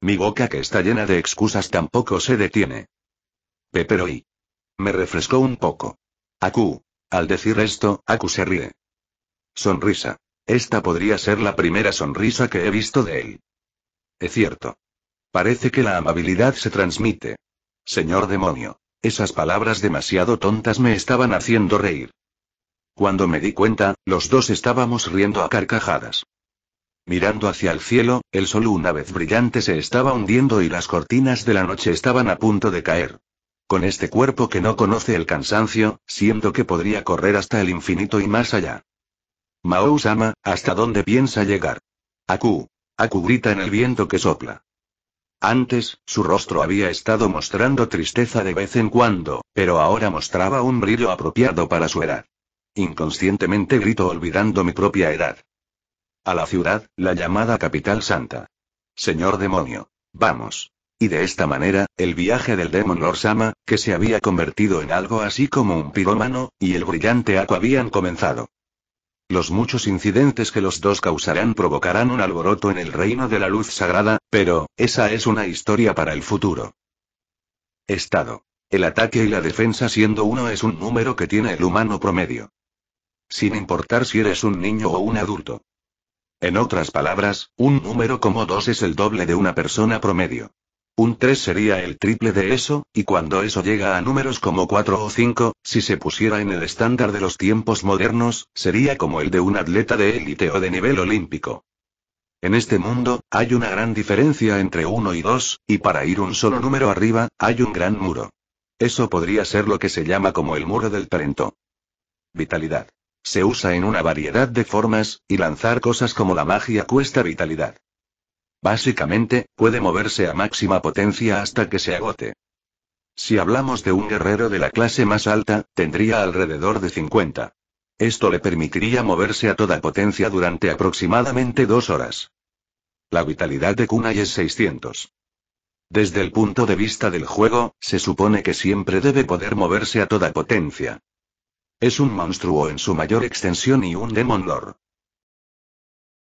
Mi boca que está llena de excusas tampoco se detiene. Pepero y. Me refrescó un poco. Aku. Al decir esto, Aku se ríe. Sonrisa. Esta podría ser la primera sonrisa que he visto de él. Es cierto. Parece que la amabilidad se transmite. Señor demonio. Esas palabras demasiado tontas me estaban haciendo reír. Cuando me di cuenta, los dos estábamos riendo a carcajadas. Mirando hacia el cielo, el sol una vez brillante se estaba hundiendo y las cortinas de la noche estaban a punto de caer. Con este cuerpo que no conoce el cansancio, siento que podría correr hasta el infinito y más allá. Mao-sama, ¿hasta dónde piensa llegar? Aku. Aku grita en el viento que sopla. Antes, su rostro había estado mostrando tristeza de vez en cuando, pero ahora mostraba un brillo apropiado para su edad. Inconscientemente grito olvidando mi propia edad. A la ciudad, la llamada capital santa. Señor demonio. Vamos. Y de esta manera, el viaje del Demon Lord Sama, que se había convertido en algo así como un pirómano, y el brillante Aqua habían comenzado. Los muchos incidentes que los dos causarán provocarán un alboroto en el reino de la luz sagrada, pero, esa es una historia para el futuro. Estado. El ataque y la defensa siendo uno es un número que tiene el humano promedio. Sin importar si eres un niño o un adulto. En otras palabras, un número como dos es el doble de una persona promedio. Un 3 sería el triple de eso, y cuando eso llega a números como 4 o 5, si se pusiera en el estándar de los tiempos modernos, sería como el de un atleta de élite o de nivel olímpico. En este mundo, hay una gran diferencia entre 1 y 2, y para ir un solo número arriba, hay un gran muro. Eso podría ser lo que se llama como el muro del talento. Vitalidad. Se usa en una variedad de formas, y lanzar cosas como la magia cuesta vitalidad. Básicamente, puede moverse a máxima potencia hasta que se agote. Si hablamos de un guerrero de la clase más alta, tendría alrededor de 50. Esto le permitiría moverse a toda potencia durante aproximadamente dos horas. La vitalidad de Kunai es 600. Desde el punto de vista del juego, se supone que siempre debe poder moverse a toda potencia. Es un monstruo en su mayor extensión y un Demon Lord.